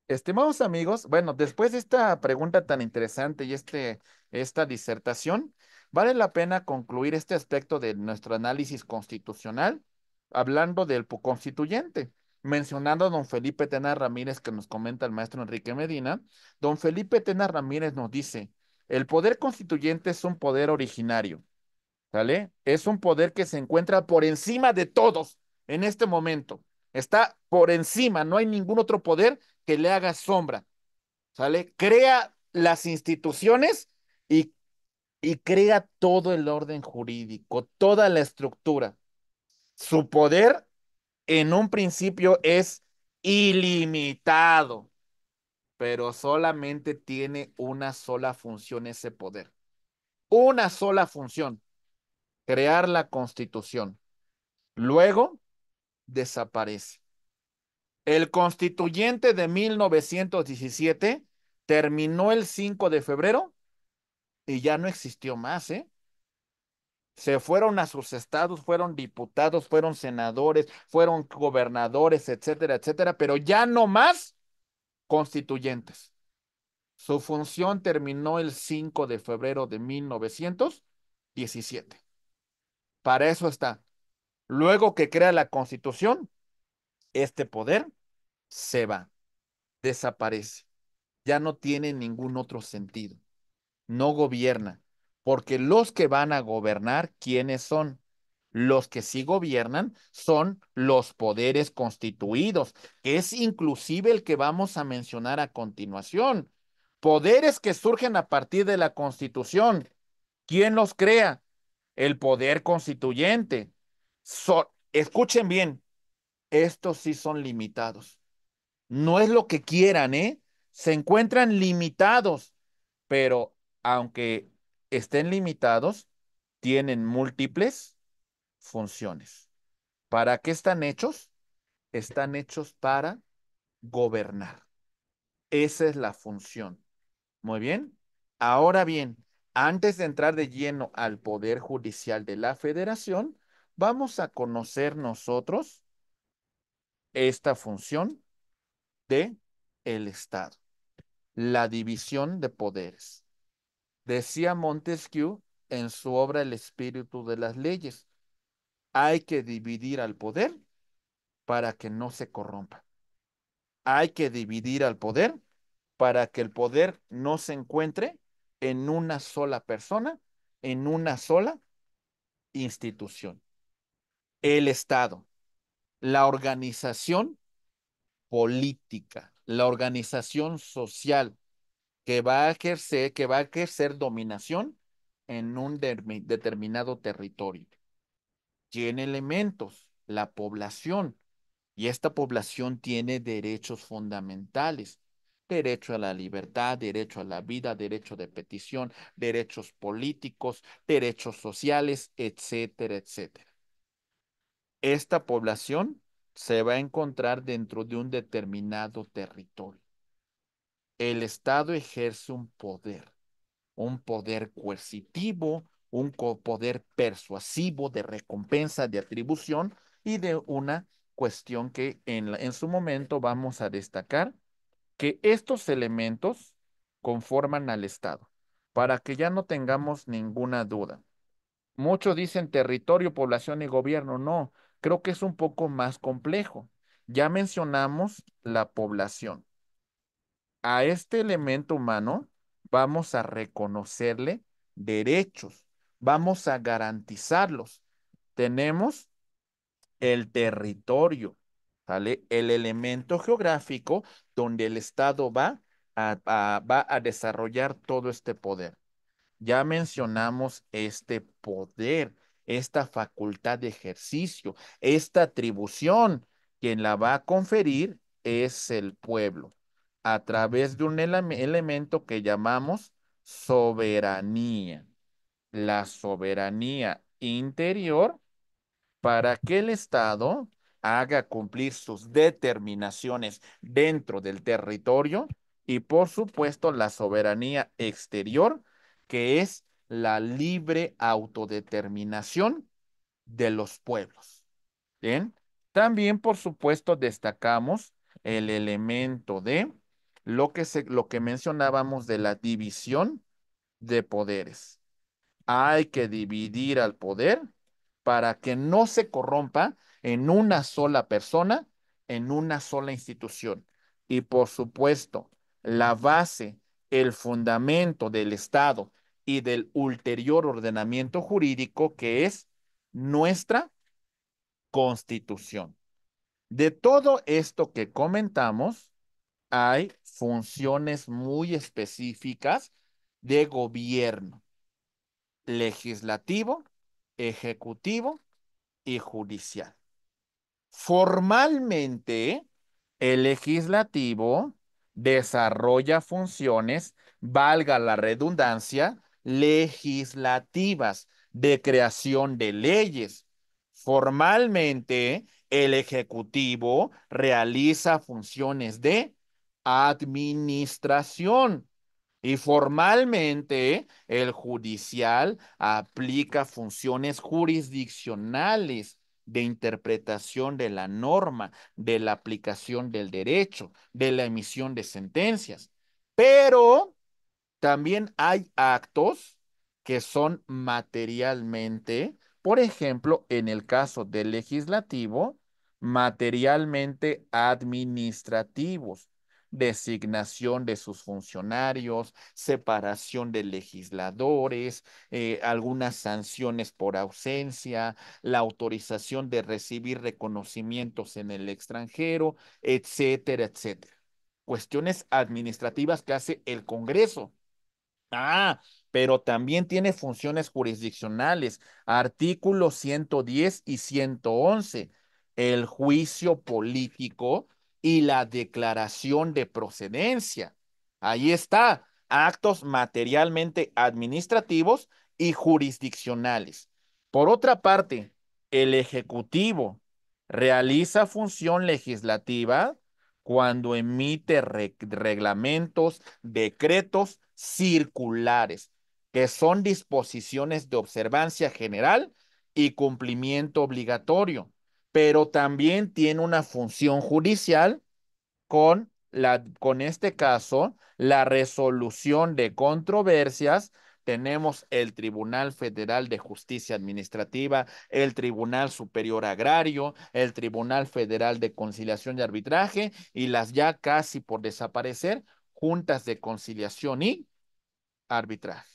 estimados amigos, bueno, después de esta pregunta tan interesante y este, esta disertación, vale la pena concluir este aspecto de nuestro análisis constitucional hablando del constituyente. Mencionando a don Felipe Tena Ramírez que nos comenta el maestro Enrique Medina, don Felipe Tena Ramírez nos dice, el poder constituyente es un poder originario, ¿sale? Es un poder que se encuentra por encima de todos en este momento. Está por encima, no hay ningún otro poder que le haga sombra, ¿sale? Crea las instituciones y, y crea todo el orden jurídico, toda la estructura. Su poder en un principio es ilimitado, pero solamente tiene una sola función ese poder. Una sola función, crear la constitución. Luego desaparece. El constituyente de 1917 terminó el 5 de febrero y ya no existió más, ¿eh? Se fueron a sus estados, fueron diputados, fueron senadores, fueron gobernadores, etcétera, etcétera, pero ya no más constituyentes. Su función terminó el 5 de febrero de 1917. Para eso está. Luego que crea la constitución, este poder se va, desaparece, ya no tiene ningún otro sentido, no gobierna, porque los que van a gobernar, ¿quiénes son? Los que sí gobiernan son los poderes constituidos, es inclusive el que vamos a mencionar a continuación. Poderes que surgen a partir de la Constitución. ¿Quién los crea? El poder constituyente. escuchen bien, estos sí son limitados. No es lo que quieran, ¿eh? Se encuentran limitados, pero aunque estén limitados, tienen múltiples funciones. ¿Para qué están hechos? Están hechos para gobernar. Esa es la función. Muy bien. Ahora bien, antes de entrar de lleno al Poder Judicial de la Federación, vamos a conocer nosotros esta función de el Estado, la división de poderes. Decía Montesquieu en su obra El espíritu de las leyes, hay que dividir al poder para que no se corrompa. Hay que dividir al poder para que el poder no se encuentre en una sola persona, en una sola institución. El Estado, la organización política, la organización social, que va a ejercer, que va a ejercer dominación en un determinado territorio. Tiene elementos, la población, y esta población tiene derechos fundamentales, derecho a la libertad, derecho a la vida, derecho de petición, derechos políticos, derechos sociales, etcétera, etcétera. Esta población se va a encontrar dentro de un determinado territorio el Estado ejerce un poder, un poder coercitivo, un poder persuasivo de recompensa, de atribución y de una cuestión que en, en su momento vamos a destacar, que estos elementos conforman al Estado, para que ya no tengamos ninguna duda. Muchos dicen territorio, población y gobierno. No, creo que es un poco más complejo. Ya mencionamos la población a este elemento humano vamos a reconocerle derechos, vamos a garantizarlos. Tenemos el territorio, El elemento geográfico donde el Estado va va a desarrollar todo este poder. Ya mencionamos este poder, esta facultad de ejercicio, esta atribución, quien la va a conferir es el pueblo a través de un elemento que llamamos soberanía. La soberanía interior para que el Estado haga cumplir sus determinaciones dentro del territorio y por supuesto la soberanía exterior, que es la libre autodeterminación de los pueblos. Bien, también por supuesto destacamos el elemento de lo que, mencionábamos de la división de poderes. Hay que dividir al poder para que no se corrompa en una sola persona, en una sola institución. Y por supuesto, la base, el fundamento del Estado y del ulterior ordenamiento jurídico que es nuestra constitución. De todo esto que comentamos, hay funciones muy específicas de gobierno, legislativo, ejecutivo y judicial. Formalmente, el legislativo desarrolla funciones, valga la redundancia, legislativas de creación de leyes. Formalmente, el Ejecutivo realiza funciones de administración. Y formalmente el judicial aplica funciones jurisdiccionales de interpretación de la norma, de la aplicación del derecho, de la emisión de sentencias. Pero también hay actos que son materialmente, por ejemplo, en el caso del legislativo, materialmente administrativos designación de sus funcionarios, separación de legisladores, eh, algunas sanciones por ausencia, la autorización de recibir reconocimientos en el extranjero, etcétera, etcétera. Cuestiones administrativas que hace el Congreso. Ah, pero también tiene funciones jurisdiccionales, artículos 110 y 111, el juicio político y la declaración de procedencia. Ahí está, actos materialmente administrativos y jurisdiccionales. Por otra parte, el Ejecutivo realiza función legislativa cuando emite reglamentos, decretos circulares, que son disposiciones de observancia general y cumplimiento obligatorio pero también tiene una función judicial con, la, con este caso, la resolución de controversias. Tenemos el Tribunal Federal de Justicia Administrativa, el Tribunal Superior Agrario, el Tribunal Federal de Conciliación y Arbitraje y las ya casi por desaparecer juntas de conciliación y arbitraje.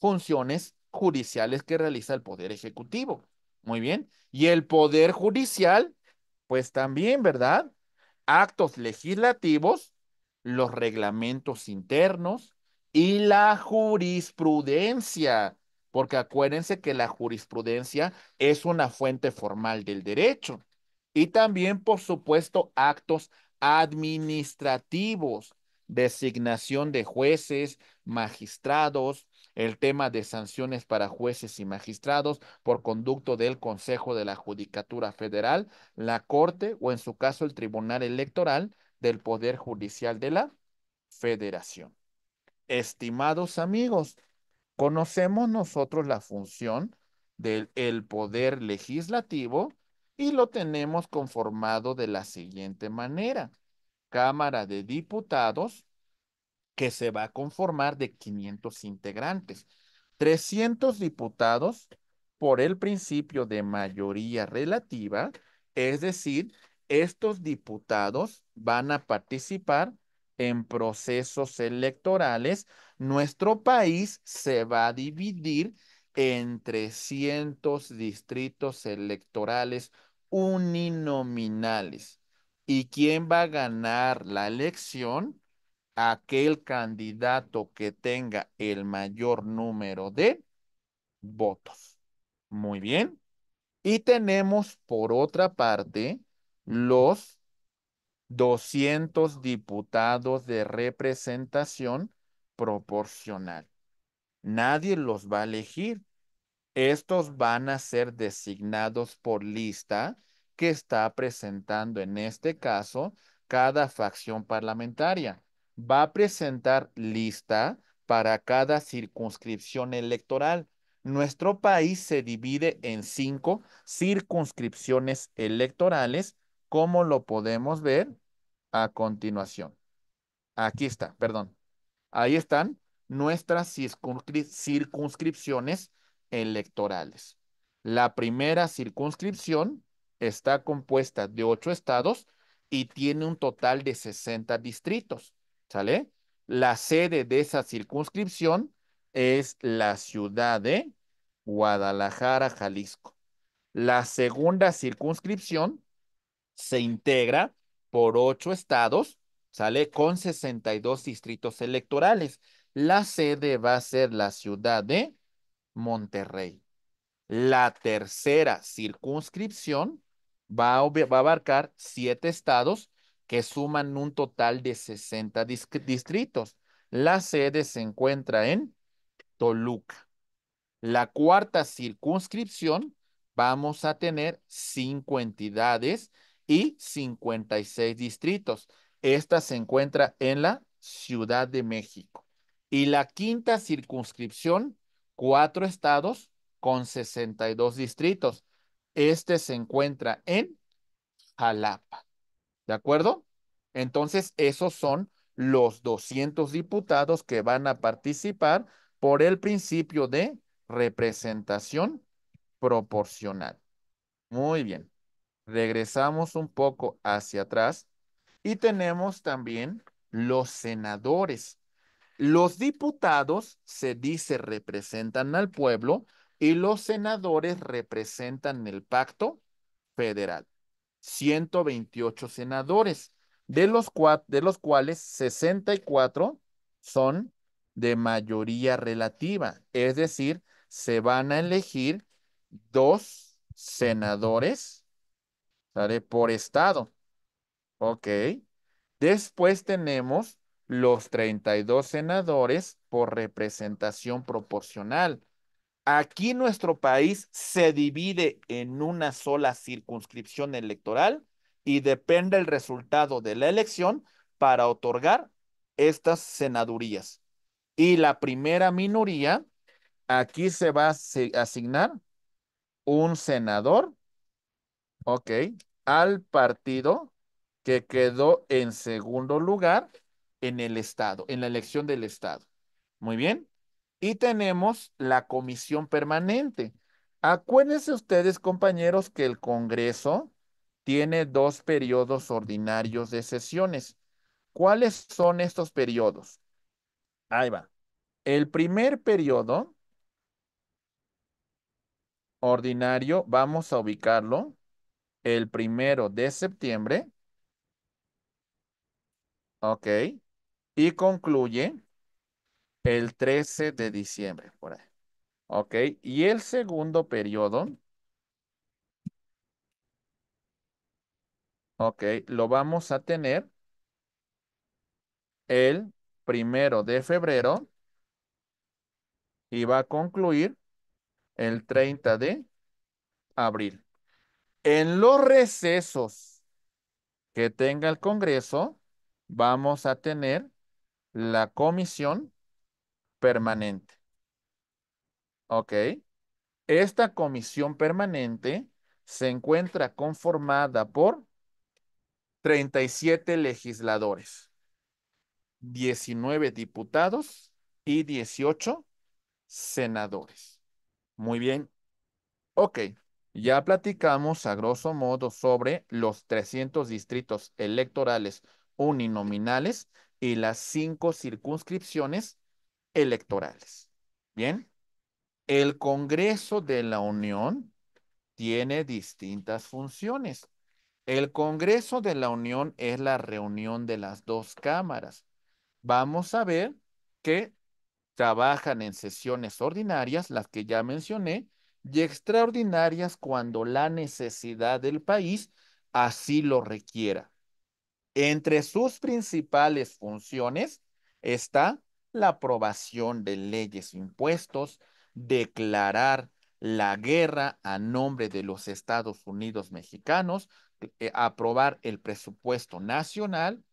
Funciones judiciales que realiza el Poder Ejecutivo. Muy bien. Y el poder judicial, pues también, ¿verdad? Actos legislativos, los reglamentos internos y la jurisprudencia, porque acuérdense que la jurisprudencia es una fuente formal del derecho. Y también, por supuesto, actos administrativos, designación de jueces, magistrados, el tema de sanciones para jueces y magistrados por conducto del Consejo de la Judicatura Federal, la Corte o en su caso el Tribunal Electoral del Poder Judicial de la Federación. Estimados amigos, conocemos nosotros la función del poder legislativo y lo tenemos conformado de la siguiente manera. Cámara de Diputados, que se va a conformar de 500 integrantes, 300 diputados por el principio de mayoría relativa, es decir, estos diputados van a participar en procesos electorales. Nuestro país se va a dividir en 300 distritos electorales uninominales. ¿Y quién va a ganar la elección? aquel candidato que tenga el mayor número de votos. Muy bien. Y tenemos por otra parte los 200 diputados de representación proporcional. Nadie los va a elegir. Estos van a ser designados por lista que está presentando en este caso cada facción parlamentaria va a presentar lista para cada circunscripción electoral. Nuestro país se divide en cinco circunscripciones electorales, como lo podemos ver a continuación. Aquí está, perdón. Ahí están nuestras circunscripciones electorales. La primera circunscripción está compuesta de ocho estados y tiene un total de 60 distritos. ¿Sale? La sede de esa circunscripción es la ciudad de Guadalajara, Jalisco. La segunda circunscripción se integra por ocho estados, sale con 62 distritos electorales. La sede va a ser la ciudad de Monterrey. La tercera circunscripción va a, va a abarcar siete estados, que suman un total de 60 distritos. La sede se encuentra en Toluca. La cuarta circunscripción, vamos a tener cinco entidades y 56 distritos. Esta se encuentra en la Ciudad de México. Y la quinta circunscripción, cuatro estados con 62 distritos. Este se encuentra en Jalapa. ¿De acuerdo? Entonces, esos son los 200 diputados que van a participar por el principio de representación proporcional. Muy bien. Regresamos un poco hacia atrás y tenemos también los senadores. Los diputados, se dice, representan al pueblo y los senadores representan el pacto federal. 128 senadores, de los, de los cuales 64 son de mayoría relativa, es decir, se van a elegir dos senadores por estado. Ok. Después tenemos los 32 senadores por representación proporcional. Aquí nuestro país se divide en una sola circunscripción electoral y depende el resultado de la elección para otorgar estas senadurías. Y la primera minoría, aquí se va a asignar un senador, ok, al partido que quedó en segundo lugar en el estado, en la elección del estado. Muy bien. Y tenemos la comisión permanente. Acuérdense ustedes, compañeros, que el Congreso tiene dos periodos ordinarios de sesiones. ¿Cuáles son estos periodos? Ahí va. El primer periodo ordinario, vamos a ubicarlo el primero de septiembre. Ok. Y concluye el 13 de diciembre, por ahí. ¿Ok? Y el segundo periodo, ¿ok? Lo vamos a tener el primero de febrero y va a concluir el 30 de abril. En los recesos que tenga el Congreso, vamos a tener la comisión permanente. ¿Ok? Esta comisión permanente se encuentra conformada por 37 legisladores, 19 diputados y 18 senadores. Muy bien. Ok, ya platicamos a grosso modo sobre los 300 distritos electorales uninominales y las cinco circunscripciones electorales. Bien, el Congreso de la Unión tiene distintas funciones. El Congreso de la Unión es la reunión de las dos cámaras. Vamos a ver que trabajan en sesiones ordinarias, las que ya mencioné, y extraordinarias cuando la necesidad del país así lo requiera. Entre sus principales funciones está la aprobación de leyes impuestos, declarar la guerra a nombre de los Estados Unidos mexicanos, eh, aprobar el presupuesto nacional,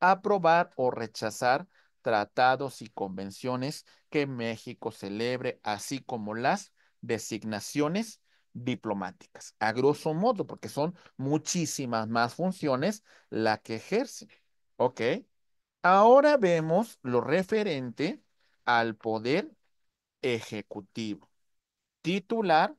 aprobar o rechazar tratados y convenciones que México celebre, así como las designaciones diplomáticas, a grosso modo, porque son muchísimas más funciones la que ejerce. ¿Ok? Ahora vemos lo referente al poder ejecutivo. Titular,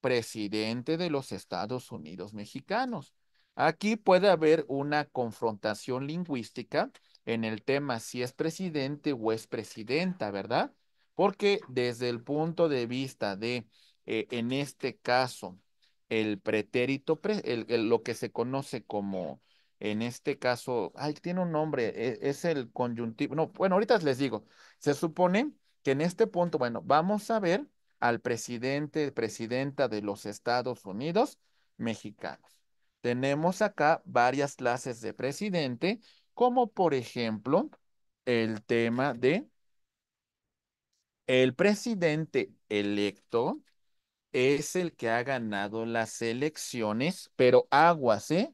presidente de los Estados Unidos mexicanos. Aquí puede haber una confrontación lingüística en el tema si es presidente o es presidenta, ¿verdad? Porque desde el punto de vista de, eh, en este caso, el pretérito, lo que se conoce como en este caso, ay, tiene un nombre, e, es, el conjuntivo, no, bueno, ahorita les digo, se supone que en este punto, bueno, vamos a ver al presidente, presidenta de los Estados Unidos mexicanos. Tenemos acá varias clases de presidente, como por ejemplo el tema de el presidente electo es el que ha ganado las elecciones, pero aguas, ¿eh?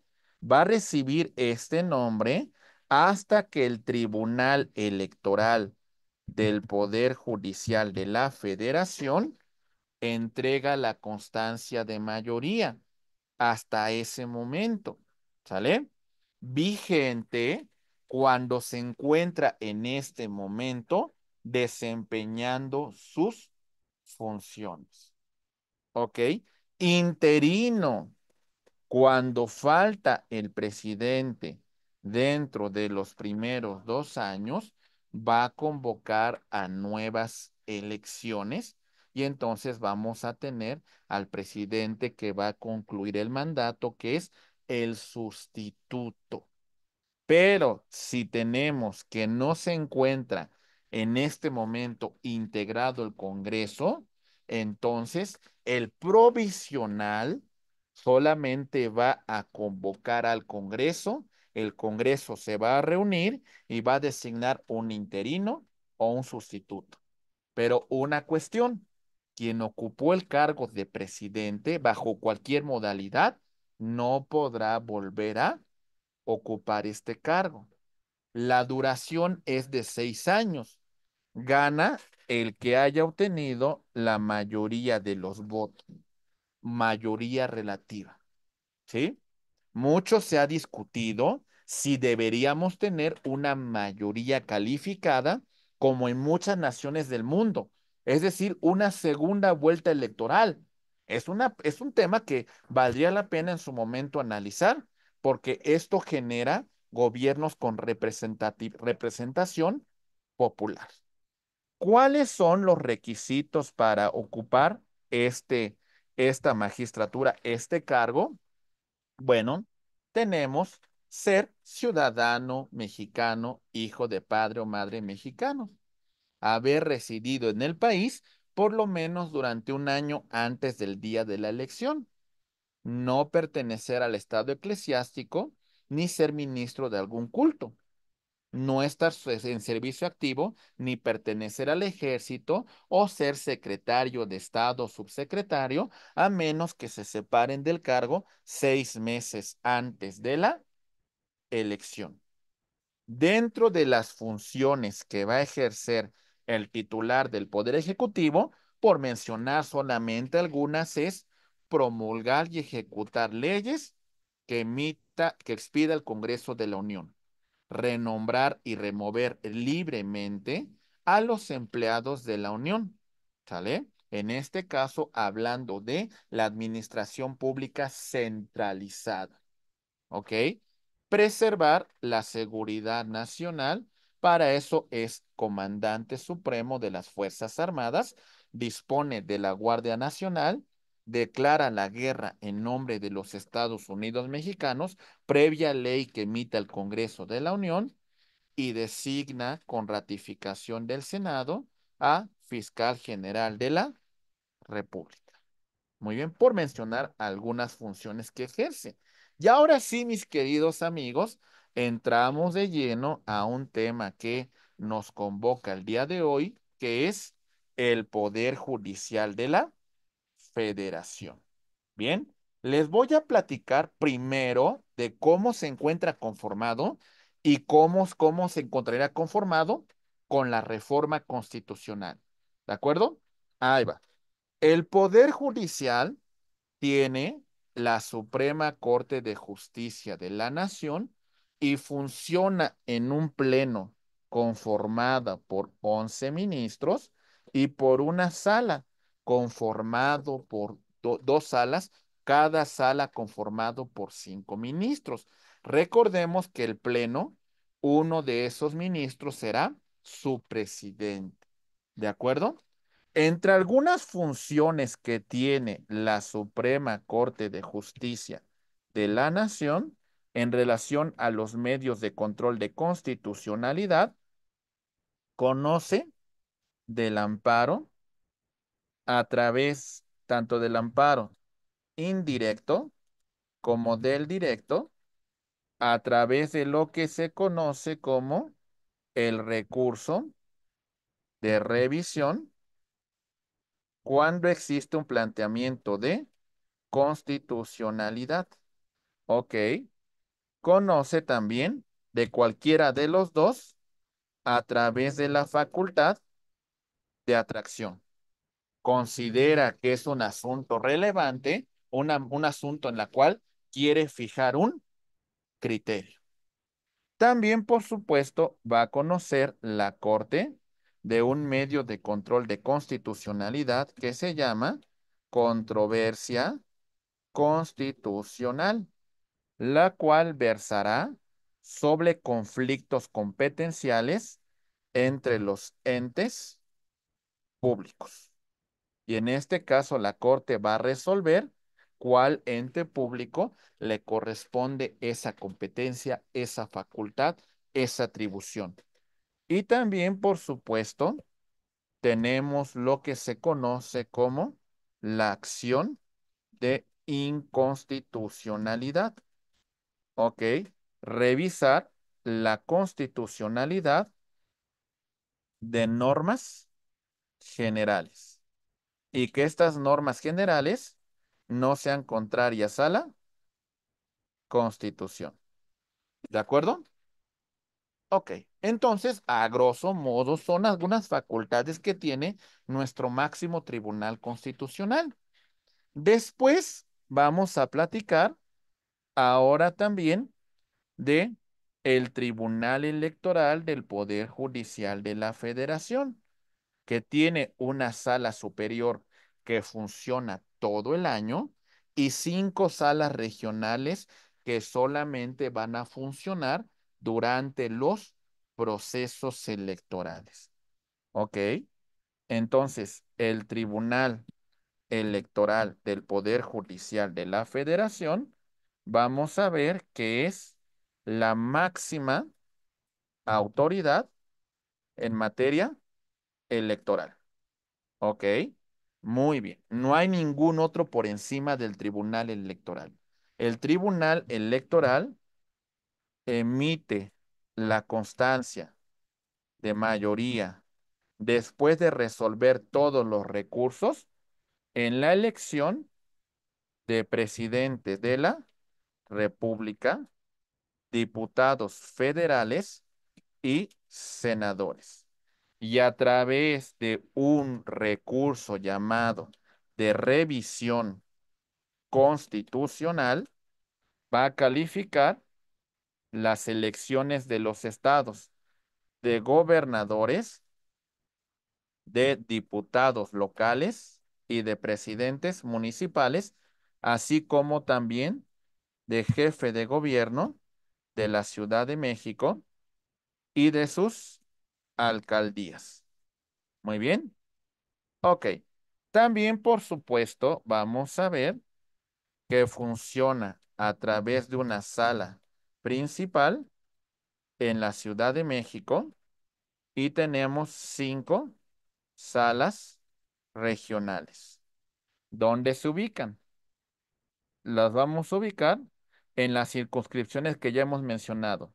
va a recibir este nombre hasta que el Tribunal Electoral del Poder Judicial de la Federación entrega la constancia de mayoría hasta ese momento, ¿sale? Vigente cuando se encuentra en este momento desempeñando sus funciones. ¿Ok? Interino, cuando falta el presidente dentro de los primeros dos años, va a convocar a nuevas elecciones y entonces vamos a tener al presidente que va a concluir el mandato, que es el sustituto. Pero si tenemos que no se encuentra en este momento integrado el Congreso, entonces el provisional solamente va a convocar al Congreso, el Congreso se va a reunir y va a designar un interino o un sustituto. Pero una cuestión, quien ocupó el cargo de presidente bajo cualquier modalidad no podrá volver a ocupar este cargo. La duración es de seis años. Gana el que haya obtenido la mayoría de los votos mayoría relativa. ¿Sí? Mucho se ha discutido si deberíamos tener una mayoría calificada como en muchas naciones del mundo, es decir, una segunda vuelta electoral. Es, una, es un tema que valdría la pena en su momento analizar, porque esto genera gobiernos con representación popular. ¿Cuáles son los requisitos para ocupar este, esta magistratura, este cargo? Bueno, tenemos ser ciudadano mexicano, hijo de padre o madre mexicano, haber residido en el país por lo menos durante un año antes del día de la elección, no pertenecer al estado eclesiástico ni ser ministro de algún culto no estar en servicio activo, ni pertenecer al ejército o ser secretario de Estado o subsecretario, a menos que se separen del cargo seis meses antes de la elección. Dentro de las funciones que va a ejercer el titular del Poder Ejecutivo, por mencionar solamente algunas, es promulgar y ejecutar leyes que emita, que expida el Congreso de la Unión renombrar y remover libremente a los empleados de la Unión. ¿Sale? En este caso, hablando de la administración pública centralizada. ¿Ok? Preservar la seguridad nacional. Para eso es comandante supremo de las Fuerzas Armadas. Dispone de la Guardia Nacional, declara la guerra en nombre de los Estados Unidos mexicanos, previa ley que emita el Congreso de la Unión, y designa con ratificación del Senado a Fiscal General de la República. Muy bien, por mencionar algunas funciones que ejerce. Y ahora sí, mis queridos amigos, entramos de lleno a un tema que nos convoca el día de hoy, que es el Poder Judicial de la federación. Bien, les voy a platicar primero de cómo se encuentra conformado y cómo, cómo se encontrará conformado con la reforma constitucional. ¿De acuerdo? Ahí va. El Poder Judicial tiene la Suprema Corte de Justicia de la Nación y funciona en un pleno conformada por 11 ministros y por una sala conformado por dos salas, cada sala conformado por cinco ministros. Recordemos que el Pleno, uno de esos ministros será su presidente. ¿De acuerdo? Entre algunas funciones que tiene la Suprema Corte de Justicia de la Nación en relación a los medios de control de constitucionalidad, conoce del amparo a través tanto del amparo indirecto como del directo, a través de lo que se conoce como el recurso de revisión cuando existe un planteamiento de constitucionalidad. Ok. Conoce también de cualquiera de los dos a través de la facultad de atracción considera que es un asunto relevante, un asunto en la cual quiere fijar un criterio. También, por supuesto, va a conocer la Corte de un medio de control de constitucionalidad que se llama controversia constitucional, la cual versará sobre conflictos competenciales entre los entes públicos. Y en este caso la Corte va a resolver cuál ente público le corresponde esa competencia, esa facultad, esa atribución. Y también, por supuesto, tenemos lo que se conoce como la acción de inconstitucionalidad. ¿Ok? Revisar la constitucionalidad de normas generales y que estas normas generales no sean contrarias a la Constitución. ¿De acuerdo? Ok, entonces, a grosso modo, son algunas facultades que tiene nuestro máximo tribunal constitucional. Después vamos a platicar ahora también de el Tribunal Electoral del Poder Judicial de la Federación que tiene una sala superior que funciona todo el año y cinco salas regionales que solamente van a funcionar durante los procesos electorales. ¿Ok? Entonces, el Tribunal Electoral del Poder Judicial de la Federación, vamos a ver que es la máxima autoridad en materia electoral. ¿Ok? Muy bien. No hay ningún otro por encima del Tribunal Electoral. El Tribunal Electoral emite la constancia de mayoría después de resolver todos los recursos en la elección de presidente de la República, diputados federales y senadores y a través de un recurso llamado de revisión constitucional va a calificar las elecciones de los estados de gobernadores, de diputados locales y de presidentes municipales, así como también de jefe de gobierno de la Ciudad de México y de sus alcaldías. Muy bien. Ok. También, por supuesto, vamos a ver que funciona a través de una sala principal en la Ciudad de México y tenemos cinco salas regionales. ¿Dónde se ubican? Las vamos a ubicar en las circunscripciones que ya hemos mencionado.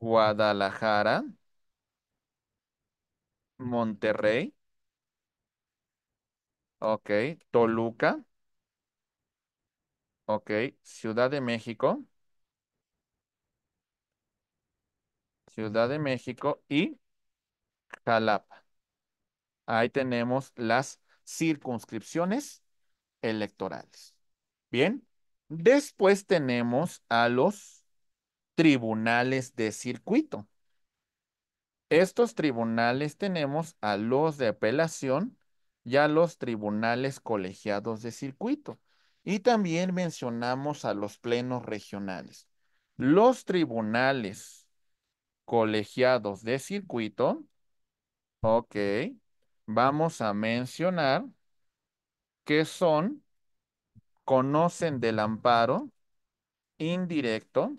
Guadalajara, Monterrey, ok. Toluca, ok. Ciudad de México, Ciudad de México y Jalapa. Ahí tenemos las circunscripciones electorales. Bien, después tenemos a los tribunales de circuito estos tribunales tenemos a los de apelación y a los tribunales colegiados de circuito. Y también mencionamos a los plenos regionales. Los tribunales colegiados de circuito, ok, vamos a mencionar que son, conocen del amparo indirecto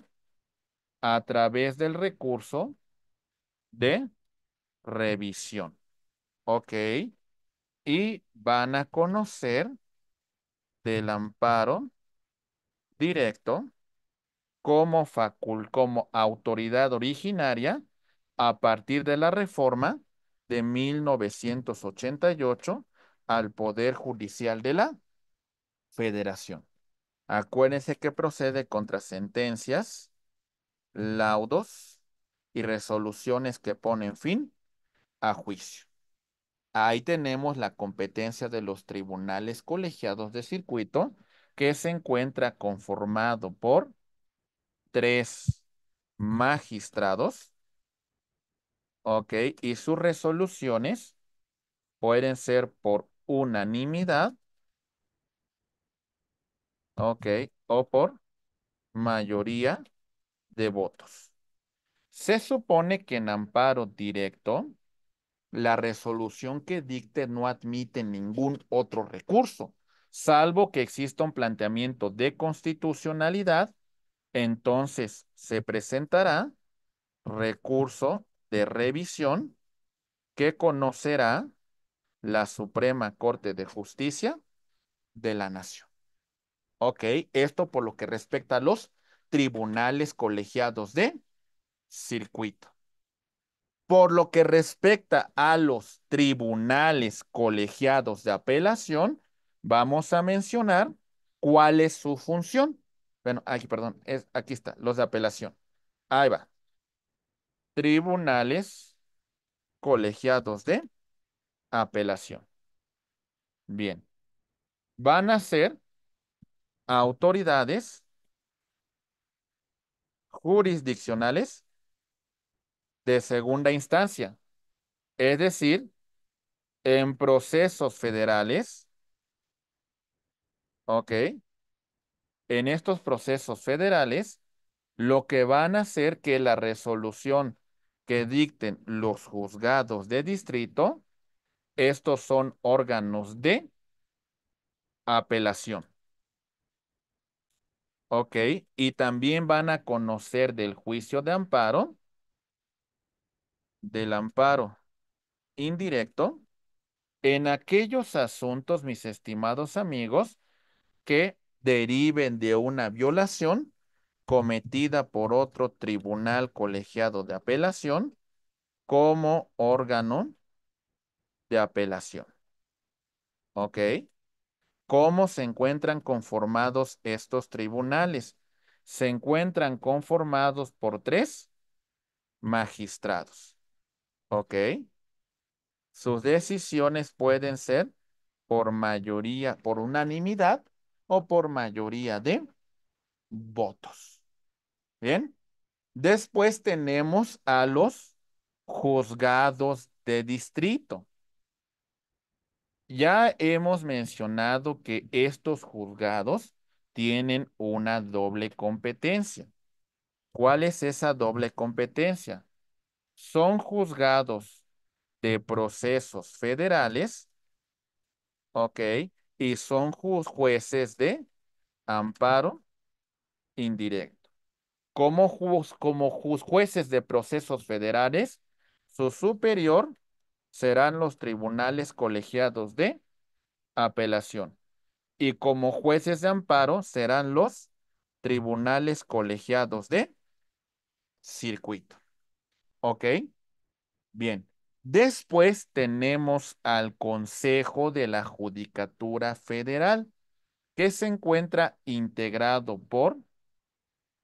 a través del recurso de revisión. Ok. Y van a conocer del amparo directo como, facul como autoridad originaria a partir de la reforma de 1988 al Poder Judicial de la Federación. Acuérdense que procede contra sentencias, laudos, y resoluciones que ponen fin a juicio. Ahí tenemos la competencia de los tribunales colegiados de circuito que se encuentra conformado por tres magistrados, ¿ok? Y sus resoluciones pueden ser por unanimidad, ¿ok? O por mayoría de votos. Se supone que en amparo directo, la resolución que dicte no admite ningún otro recurso, salvo que exista un planteamiento de constitucionalidad, entonces se presentará recurso de revisión que conocerá la Suprema Corte de Justicia de la Nación. Ok, esto por lo que respecta a los tribunales colegiados de circuito. Por lo que respecta a los tribunales colegiados de apelación, vamos a mencionar cuál es su función. Bueno, aquí, perdón, es, aquí está, los de apelación. Ahí va. Tribunales colegiados de apelación. Bien. Van a ser autoridades jurisdiccionales de segunda instancia. Es decir, en procesos federales, ¿ok? En estos procesos federales, lo que van a hacer que la resolución que dicten los juzgados de distrito, estos son órganos de apelación. ¿Ok? Y también van a conocer del juicio de amparo del amparo indirecto en aquellos asuntos, mis estimados amigos, que deriven de una violación cometida por otro tribunal colegiado de apelación como órgano de apelación. ¿Ok? ¿Cómo se encuentran conformados estos tribunales? Se encuentran conformados por tres magistrados. Ok. Sus decisiones pueden ser por mayoría, por unanimidad o por mayoría de votos. Bien. Después tenemos a los juzgados de distrito. Ya hemos mencionado que estos juzgados tienen una doble competencia. ¿Cuál es esa doble competencia? son juzgados de procesos federales, ok, y son jueces de amparo indirecto. Como, como jueces de procesos federales, su superior serán los tribunales colegiados de apelación. Y como jueces de amparo serán los tribunales colegiados de circuito. Ok, bien. Después tenemos al Consejo de la Judicatura Federal, que se encuentra integrado por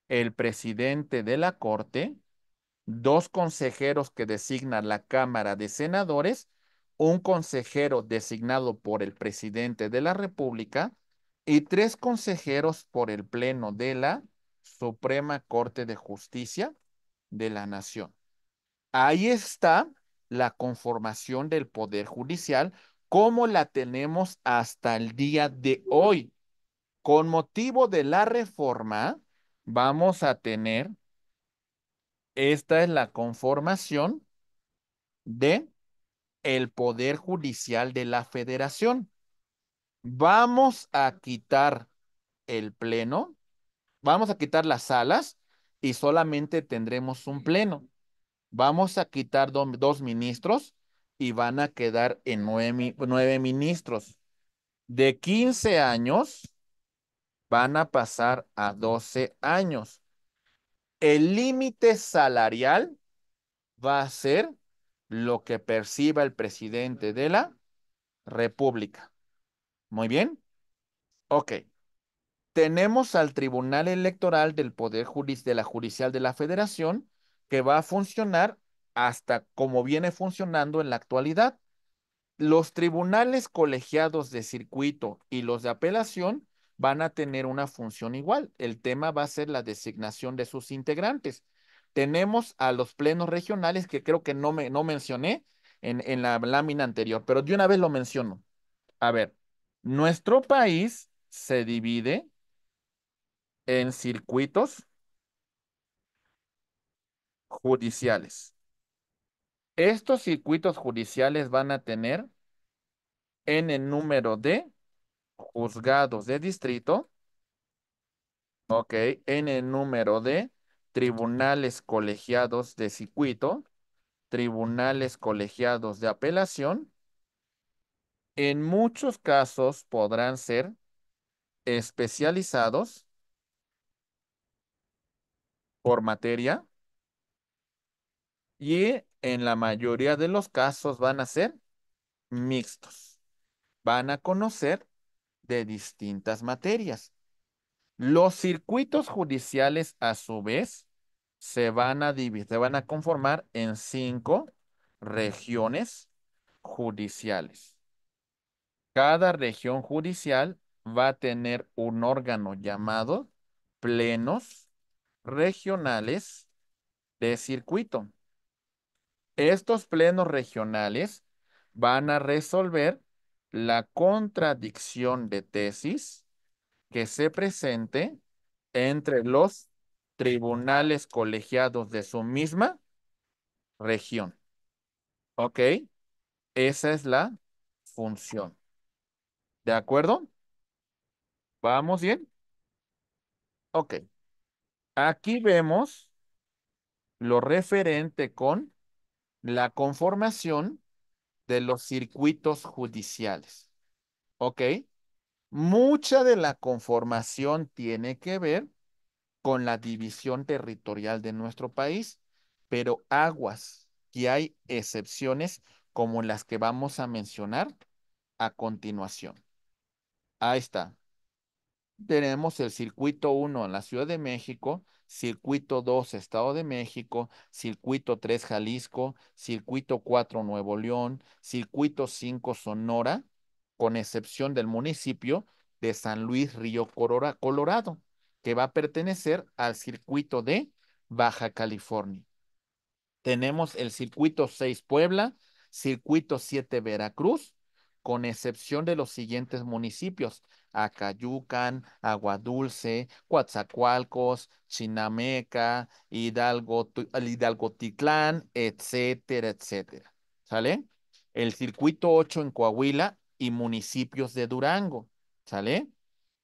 el presidente de la Corte, dos consejeros que designa la Cámara de Senadores, un consejero designado por el presidente de la República y tres consejeros por el Pleno de la Suprema Corte de Justicia de la Nación. Ahí está la conformación del Poder Judicial como la tenemos hasta el día de hoy. Con motivo de la reforma, vamos a tener, esta es la conformación de el Poder Judicial de la Federación. Vamos a quitar el pleno, vamos a quitar las salas y solamente tendremos un pleno vamos a quitar dos ministros y van a quedar en nueve, ministros. De 15 años van a pasar a 12 años. El límite salarial va a ser lo que perciba el presidente de la República. Muy bien. Ok. Tenemos al Tribunal Electoral del Poder de la Judicial de la Federación que va a funcionar hasta como viene funcionando en la actualidad. Los tribunales colegiados de circuito y los de apelación van a tener una función igual. El tema va a ser la designación de sus integrantes. Tenemos a los plenos regionales que creo que no, me, no mencioné en, en la lámina anterior, pero de una vez lo menciono. A ver, nuestro país se divide en circuitos judiciales. Estos circuitos judiciales van a tener en el número de juzgados de distrito, ok, en el número de tribunales colegiados de circuito, tribunales colegiados de apelación, en muchos casos podrán ser especializados por materia, y en la mayoría de los casos van a ser mixtos. Van a conocer de distintas materias. Los circuitos judiciales, a su vez, se van a dividir, se van a conformar en cinco regiones judiciales. Cada región judicial va a tener un órgano llamado plenos regionales de circuito. Estos plenos regionales van a resolver la contradicción de tesis que se presente entre los tribunales colegiados de su misma región. ¿Ok? Esa es la función. ¿De acuerdo? ¿Vamos bien? Ok. Aquí vemos lo referente con la conformación de los circuitos judiciales. ¿Ok? Mucha de la conformación tiene que ver con la división territorial de nuestro país, pero aguas, que hay excepciones como las que vamos a mencionar a continuación. Ahí está tenemos el circuito 1 en la Ciudad de México, circuito 2 Estado de México, circuito 3 Jalisco, circuito 4 Nuevo León, circuito 5 Sonora, con excepción del municipio de San Luis Río Colorado, que va a pertenecer al circuito de Baja California. Tenemos el circuito 6 Puebla, circuito 7 Veracruz, con excepción de los siguientes municipios, Acayucan, Aguadulce, Coatzacoalcos, Chinameca, Hidalgo, Hidalgo etcétera, etcétera. ¿Sale? El circuito 8 en Coahuila y municipios de Durango, ¿sale?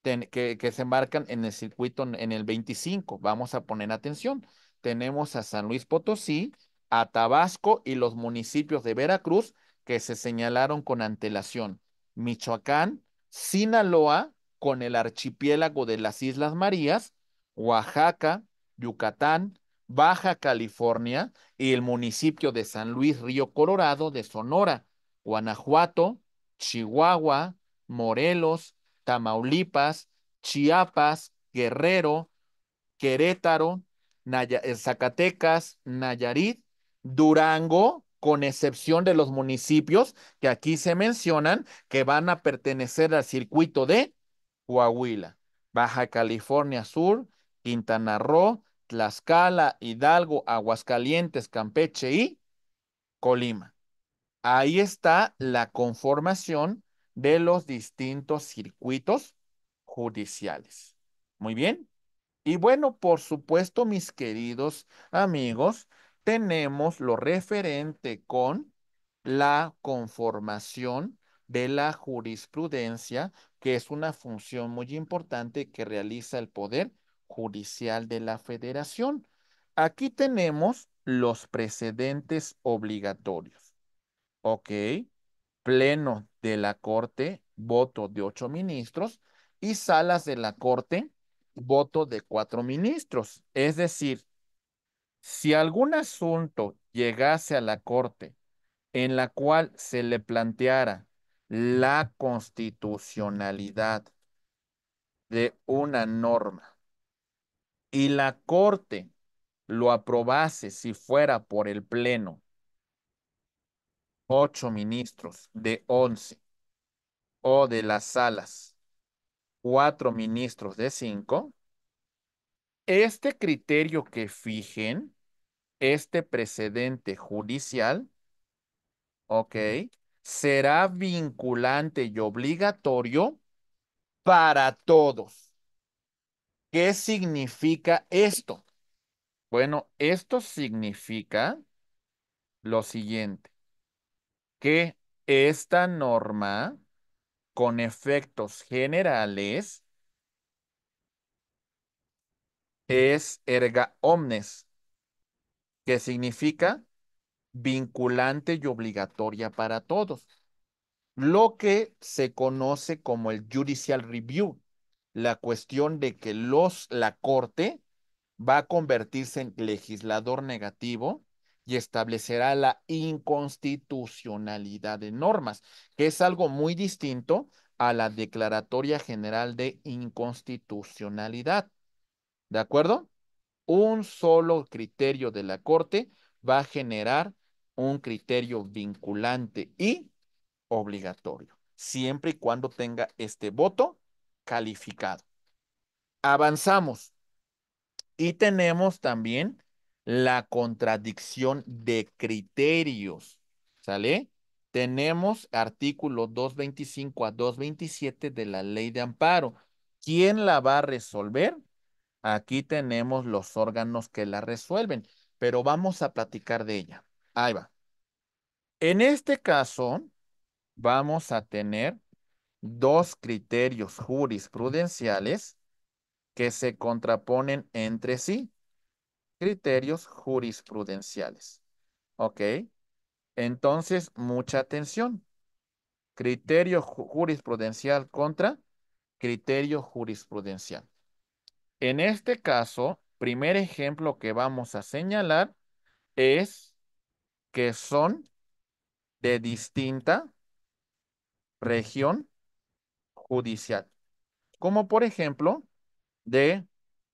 que, que se embarcan en el circuito en el 25. Vamos a poner atención. Tenemos a San Luis Potosí, a Tabasco y los municipios de Veracruz que se señalaron con antelación, Michoacán, Sinaloa, con el archipiélago de las Islas Marías, Oaxaca, Yucatán, Baja California y el municipio de San Luis Río Colorado de Sonora, Guanajuato, Chihuahua, Morelos, Tamaulipas, Chiapas, Guerrero, Querétaro, Zacatecas, Nayarit, Durango, con excepción de los municipios que aquí se mencionan que van a pertenecer al circuito de Coahuila, Baja California Sur, Quintana Roo, Tlaxcala, Hidalgo, Aguascalientes, Campeche y Colima. Ahí está la conformación de los distintos circuitos judiciales. Muy bien. Y bueno, por supuesto, mis queridos amigos, tenemos lo referente con la conformación de la jurisprudencia, que es una función muy importante que realiza el Poder Judicial de la Federación. Aquí tenemos los precedentes obligatorios. ¿Ok? Pleno de la Corte, voto de ocho ministros y salas de la Corte, voto de cuatro ministros. Es decir, si algún asunto llegase a la Corte en la cual se le planteara la constitucionalidad de una norma y la Corte lo aprobase si fuera por el Pleno, ocho ministros de once o de las salas, cuatro ministros de cinco, este criterio que fijen este precedente judicial, ok, será vinculante y obligatorio para todos. ¿Qué significa esto? Bueno, esto significa lo siguiente, que esta norma con efectos generales es erga omnes, que significa vinculante y obligatoria para todos. Lo que se conoce como el judicial review, la cuestión de que los, la Corte va a convertirse en legislador negativo y establecerá la inconstitucionalidad de normas, que es algo muy distinto a la Declaratoria General de Inconstitucionalidad. ¿De acuerdo? un solo criterio de la Corte va a generar un criterio vinculante y obligatorio, siempre y cuando tenga este voto calificado. Avanzamos. Y tenemos también la contradicción de criterios. ¿Sale? Tenemos artículo 225 a 227 de la ley de amparo. ¿Quién la va a resolver? Aquí tenemos los órganos que la resuelven, pero vamos a platicar de ella. Ahí va. En este caso, vamos a tener dos criterios jurisprudenciales que se contraponen entre sí. Criterios jurisprudenciales. ¿Ok? Entonces, mucha atención. Criterio jurisprudencial contra criterio jurisprudencial. En este caso, primer ejemplo que vamos a señalar es que son de distinta región judicial, como por ejemplo de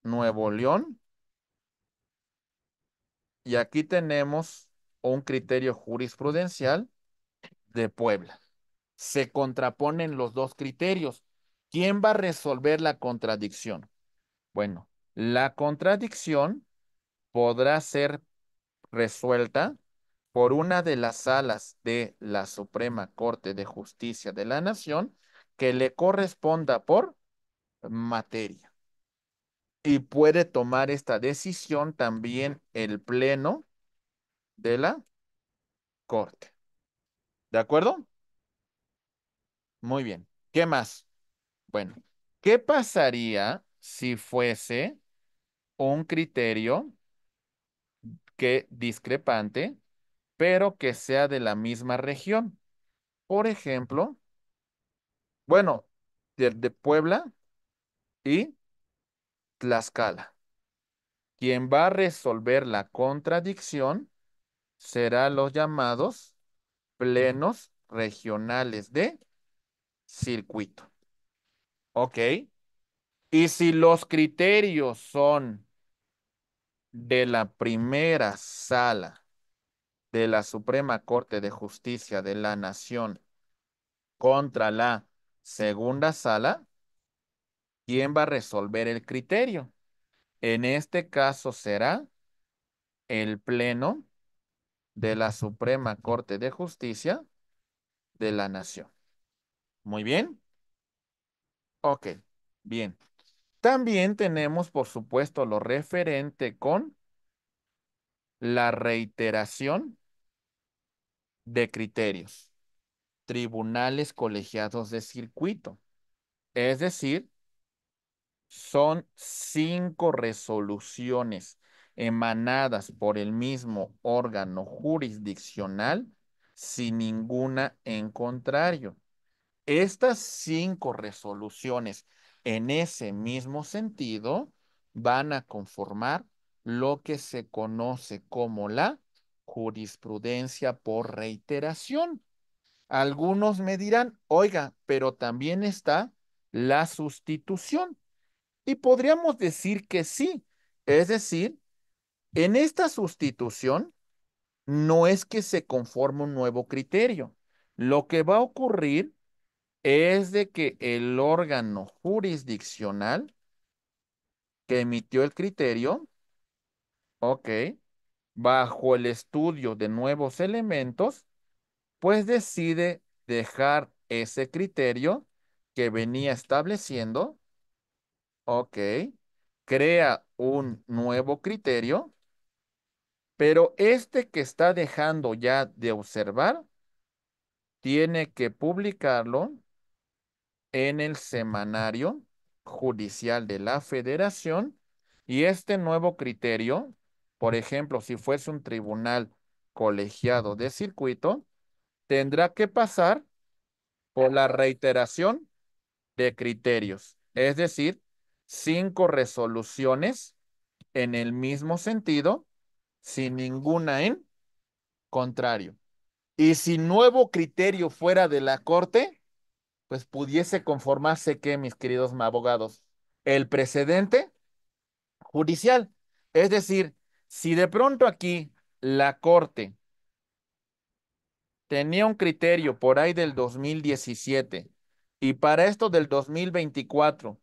Nuevo León. Y aquí tenemos un criterio jurisprudencial de Puebla. Se contraponen los dos criterios. ¿Quién va a resolver la contradicción? Bueno, la contradicción podrá ser resuelta por una de las salas de la Suprema Corte de Justicia de la Nación que le corresponda por materia. Y puede tomar esta decisión también el Pleno de la Corte. ¿De acuerdo? Muy bien. ¿Qué más? Bueno, ¿qué pasaría si fuese un criterio que discrepante, pero que sea de la misma región. Por ejemplo, bueno, de, Puebla y Tlaxcala. Quien va a resolver la contradicción será los llamados plenos regionales de circuito. ¿Ok? Y si los criterios son de la primera sala de la Suprema Corte de Justicia de la Nación contra la segunda sala, ¿quién va a resolver el criterio? En este caso será el Pleno de la Suprema Corte de Justicia de la Nación. Muy bien. Ok, bien. También tenemos, por supuesto, lo referente con la reiteración de criterios. Tribunales colegiados de circuito. Es decir, son cinco resoluciones emanadas por el mismo órgano jurisdiccional sin ninguna en contrario. Estas cinco resoluciones en ese mismo sentido, van a conformar lo que se conoce como la jurisprudencia por reiteración. Algunos me dirán, oiga, pero también está la sustitución. Y podríamos decir que sí. Es decir, en esta sustitución no es que se conforme un nuevo criterio. Lo que va a ocurrir es de que el órgano jurisdiccional que emitió el criterio, ok, bajo el estudio de nuevos elementos, pues decide dejar ese criterio que venía estableciendo, ok, crea un nuevo criterio, pero este que está dejando ya de observar, tiene que publicarlo en el semanario judicial de la federación y este nuevo criterio, por ejemplo, si fuese un tribunal colegiado de circuito, tendrá que pasar por la reiteración de criterios, es decir, cinco resoluciones en el mismo sentido, sin ninguna en contrario. Y si nuevo criterio fuera de la Corte, pues pudiese conformarse que, mis queridos abogados, el precedente judicial. Es decir, si de pronto aquí la Corte tenía un criterio por ahí del 2017 y para esto del 2024,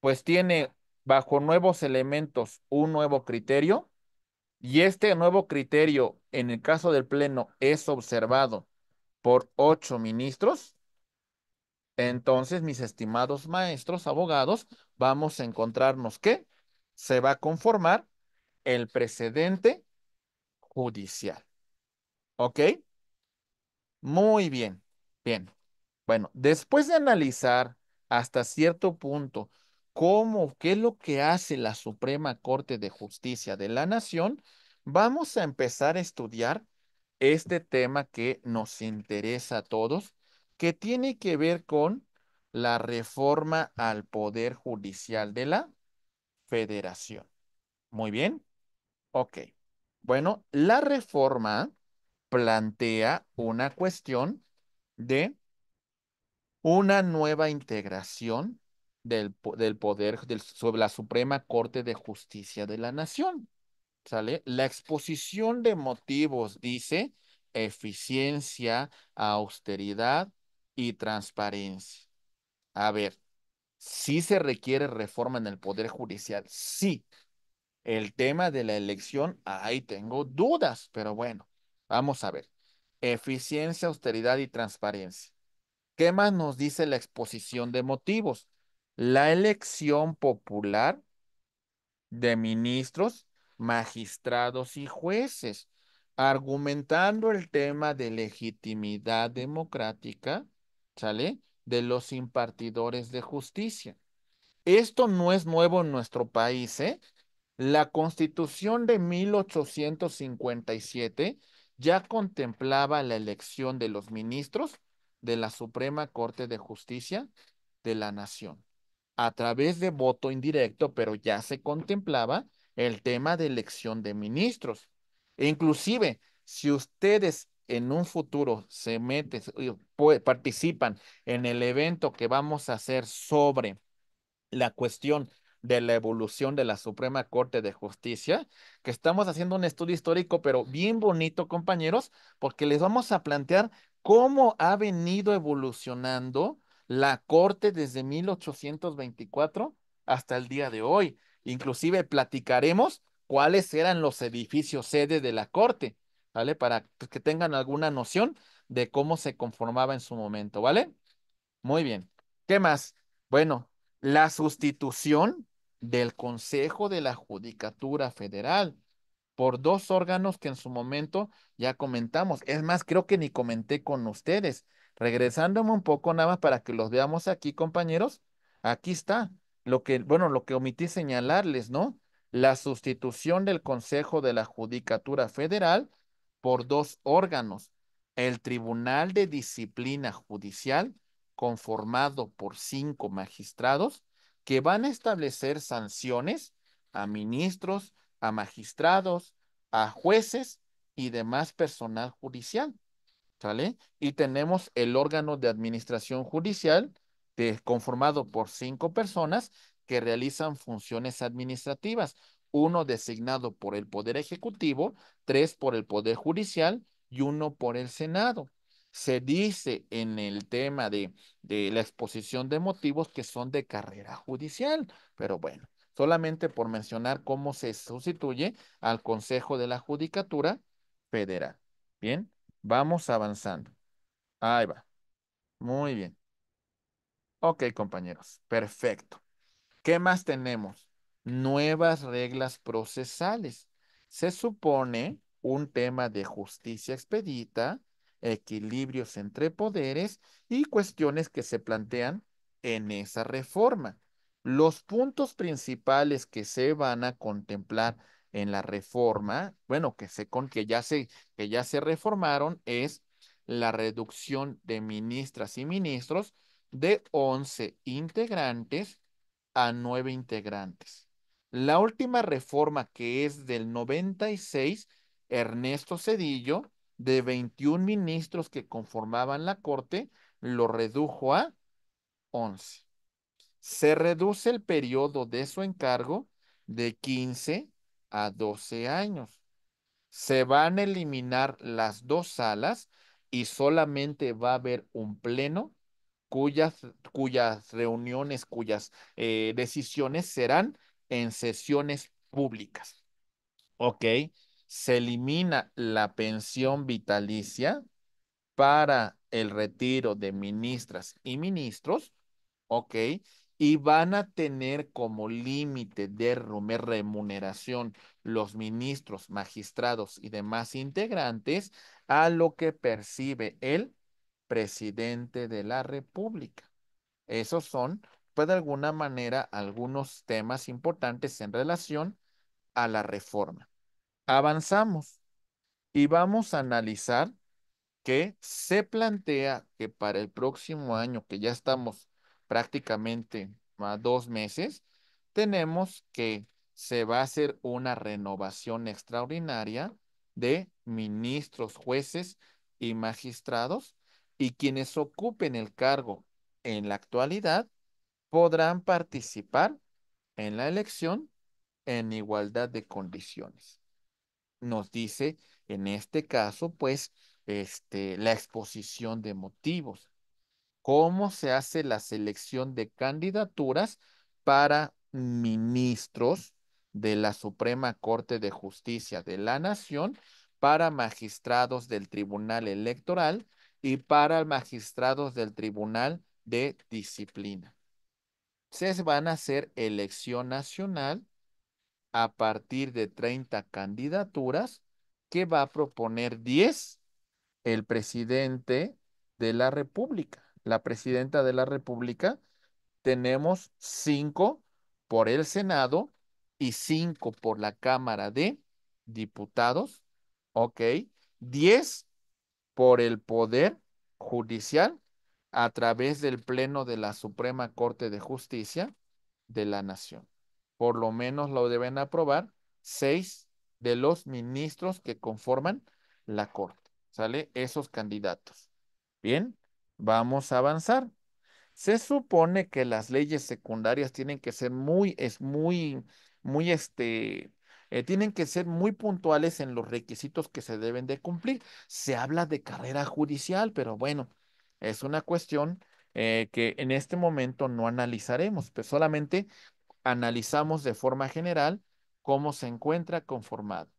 pues tiene bajo nuevos elementos un nuevo criterio y este nuevo criterio en el caso del Pleno es observado por ocho ministros, entonces, mis estimados maestros, abogados, vamos a encontrarnos que se va a conformar el precedente judicial. ¿Ok? Muy bien, bien. Bueno, después de analizar hasta cierto punto cómo, qué es lo que hace la Suprema Corte de Justicia de la Nación, vamos a empezar a estudiar este tema que nos interesa a todos, que tiene que ver con la reforma al Poder Judicial de la Federación. Muy bien. Ok. Bueno, la reforma plantea una cuestión de una nueva integración del, poder sobre la Suprema Corte de Justicia de la Nación. ¿Sale? La exposición de motivos dice eficiencia, austeridad, y transparencia. A ver, si se requiere reforma en el Poder Judicial, sí. El tema de la elección, ahí tengo dudas, pero bueno, vamos a ver. Eficiencia, austeridad y transparencia. ¿Qué más nos dice la exposición de motivos? La elección popular de ministros, magistrados y jueces, argumentando el tema de legitimidad democrática de los impartidores de justicia. Esto no es nuevo en nuestro país, ¿eh? La constitución de 1857 ya contemplaba la elección de los ministros de la Suprema Corte de Justicia de la Nación, a través de voto indirecto, pero ya se contemplaba el tema de elección de ministros. E inclusive, si ustedes en un futuro se meten, participan en el evento que vamos a hacer sobre la cuestión de la evolución de la Suprema Corte de Justicia, que estamos haciendo un estudio histórico, pero bien bonito, compañeros, porque les vamos a plantear cómo ha venido evolucionando la Corte desde 1824 hasta el día de hoy. Inclusive platicaremos cuáles eran los edificios sede de la Corte ¿vale? Para pues, que tengan alguna noción de cómo se conformaba en su momento, ¿vale? Muy bien. ¿Qué más? Bueno, la sustitución del Consejo de la Judicatura Federal por dos órganos que en su momento ya comentamos. Es más, creo que ni comenté con ustedes. Regresándome un poco nada más para que los veamos aquí, compañeros. Aquí está lo que, bueno, lo que omití señalarles, ¿no? La sustitución del Consejo de la Judicatura Federal por dos órganos, el Tribunal de Disciplina Judicial, conformado por cinco magistrados, que van a establecer sanciones a ministros, a magistrados, a jueces y demás personal judicial. ¿Sale? Y tenemos el órgano de administración judicial, conformado por cinco personas que realizan funciones administrativas, uno designado por el Poder Ejecutivo, tres por el Poder Judicial y uno por el Senado. Se dice en el tema de, la exposición de motivos que son de carrera judicial, pero bueno, solamente por mencionar cómo se sustituye al Consejo de la Judicatura Federal. Bien, vamos avanzando. Ahí va. Muy bien. Ok, compañeros, perfecto. ¿Qué más tenemos? nuevas reglas procesales. Se supone un tema de justicia expedita, equilibrios entre poderes y cuestiones que se plantean en esa reforma. Los puntos principales que se van a contemplar en la reforma, bueno, que, sé con, que, ya, se, que ya se reformaron, es la reducción de ministras y ministros de 11 integrantes a 9 integrantes. La última reforma que es del 96, Ernesto Cedillo, de 21 ministros que conformaban la Corte, lo redujo a 11. Se reduce el periodo de su encargo de 15 a 12 años. Se van a eliminar las dos salas y solamente va a haber un pleno cuyas, cuyas reuniones, cuyas eh, decisiones serán en sesiones públicas. ¿Ok? Se elimina la pensión vitalicia para el retiro de ministras y ministros. ¿Ok? y van a tener como límite de remuneración los ministros, magistrados y demás integrantes a lo que percibe el presidente de la República. Esos son de alguna manera algunos temas importantes en relación a la reforma. Avanzamos y vamos a analizar que se plantea que para el próximo año, que ya estamos prácticamente a dos meses, tenemos que se va a hacer una renovación extraordinaria de ministros, jueces y magistrados y quienes ocupen el cargo en la actualidad podrán participar en la elección en igualdad de condiciones. Nos dice, en este caso, pues, este, la exposición de motivos. ¿Cómo se hace la selección de candidaturas para ministros de la Suprema Corte de Justicia de la Nación, para magistrados del Tribunal Electoral y para magistrados del Tribunal de Disciplina? Se van a hacer elección nacional a partir de 30 candidaturas que va a proponer 10 el presidente de la República. La presidenta de la República tenemos 5 por el Senado y 5 por la Cámara de Diputados. Ok. 10 por el Poder Judicial a través del Pleno de la Suprema Corte de Justicia de la Nación. Por lo menos lo deben aprobar seis de los ministros que conforman la Corte. ¿Sale? Esos candidatos. Bien, vamos a avanzar. Se supone que las leyes secundarias tienen que ser muy, es muy, muy este, eh, tienen que ser muy puntuales en los requisitos que se deben de cumplir. Se habla de carrera judicial, pero bueno, es una cuestión eh, que en este momento no analizaremos, pues solamente analizamos de forma general cómo se encuentra conformado.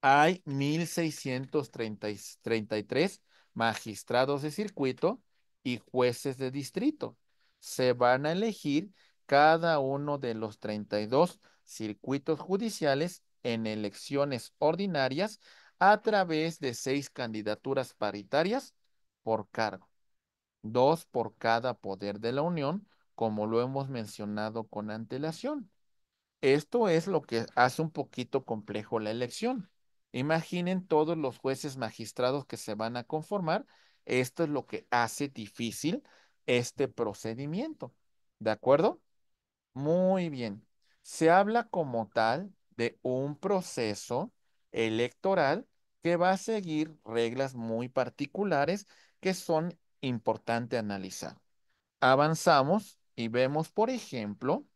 Hay 1.633 magistrados de circuito y jueces de distrito. Se van a elegir cada uno de los 32 circuitos judiciales en elecciones ordinarias a través de seis candidaturas paritarias por cargo, dos por cada poder de la Unión, como lo hemos mencionado con antelación. Esto es lo que hace un poquito complejo la elección. Imaginen todos los jueces magistrados que se van a conformar. Esto es lo que hace difícil este procedimiento. ¿De acuerdo? Muy bien. Se habla como tal de un proceso electoral que va a seguir reglas muy particulares que son importantes analizar. Avanzamos y vemos, por ejemplo,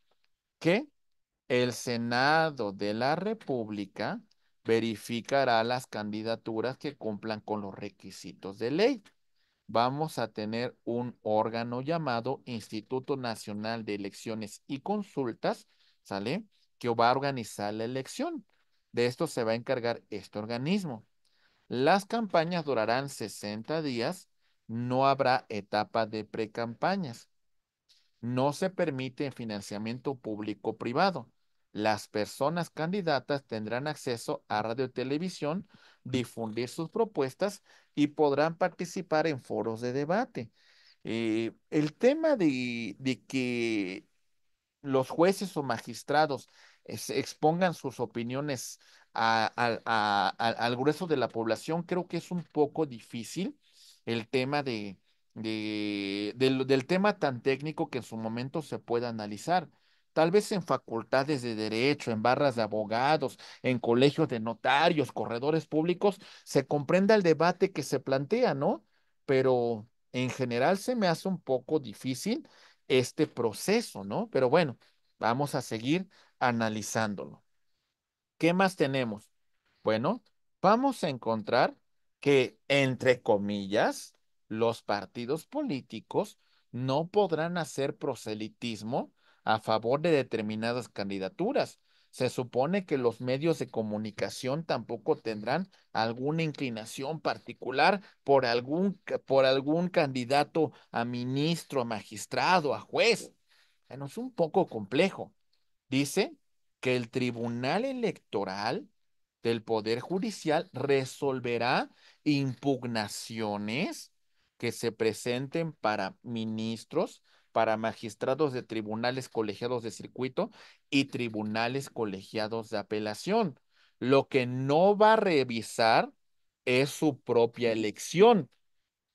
que el Senado de la República verificará las candidaturas que cumplan con los requisitos de ley. Vamos a tener un órgano llamado Instituto Nacional de Elecciones y Consultas, ¿sale? Que va a organizar la elección. De esto se va a encargar este organismo. Las campañas durarán 60 días no habrá etapa de precampañas. No se permite financiamiento público-privado. Las personas candidatas tendrán acceso a radio y televisión, difundir sus propuestas y podrán participar en foros de debate. Eh, el tema de, que los jueces o magistrados expongan sus opiniones al grueso de la población, creo que es un poco difícil el tema de, de, del, tema tan técnico que en su momento se pueda analizar tal vez en facultades de derecho, en barras de abogados, en colegios de notarios, corredores públicos, se comprenda el debate que se plantea, ¿no? Pero en general se me hace un poco difícil este proceso, ¿no? Pero bueno, vamos a seguir analizándolo. ¿Qué más tenemos? Bueno, vamos a encontrar que, entre comillas, los partidos políticos no podrán hacer proselitismo a favor de determinadas candidaturas. Se supone que los medios de comunicación tampoco tendrán alguna inclinación particular por algún, por algún candidato a ministro, a magistrado, a juez. Bueno, es un poco complejo. Dice que el Tribunal Electoral el Poder Judicial resolverá impugnaciones que se presenten para ministros, para magistrados de tribunales colegiados de circuito y tribunales colegiados de apelación. Lo que no va a revisar es su propia elección.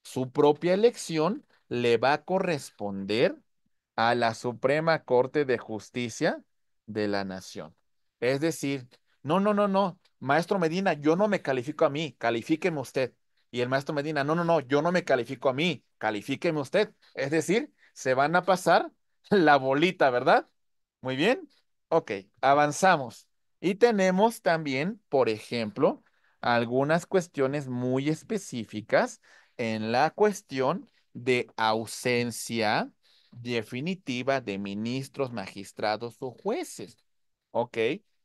Su propia elección le va a corresponder a la Suprema Corte de Justicia de la Nación. Es decir, no, no, no, no. Maestro Medina, yo no me califico a mí, califíqueme usted. Y el maestro Medina, no, no, no, yo no me califico a mí, califíqueme usted. Es decir, se van a pasar la bolita, ¿verdad? Muy bien. Ok, avanzamos. Y tenemos también, por ejemplo, algunas cuestiones muy específicas en la cuestión de ausencia definitiva de ministros, magistrados o jueces. ¿Ok?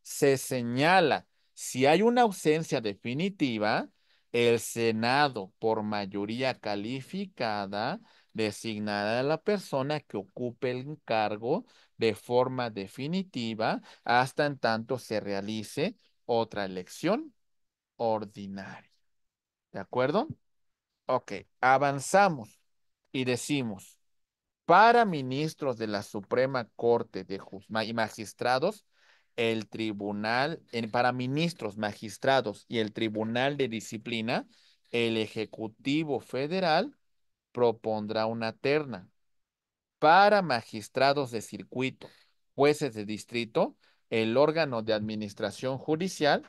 se señala, si hay una ausencia definitiva, el Senado, por mayoría calificada, designará a la persona que ocupe el cargo de forma definitiva hasta en tanto se realice otra elección ordinaria. ¿De acuerdo? Ok, avanzamos y decimos, para ministros de la Suprema Corte de y magistrados el tribunal, para ministros, magistrados y el tribunal de disciplina, el Ejecutivo Federal propondrá una terna. Para magistrados de circuito, jueces de distrito, el órgano de administración judicial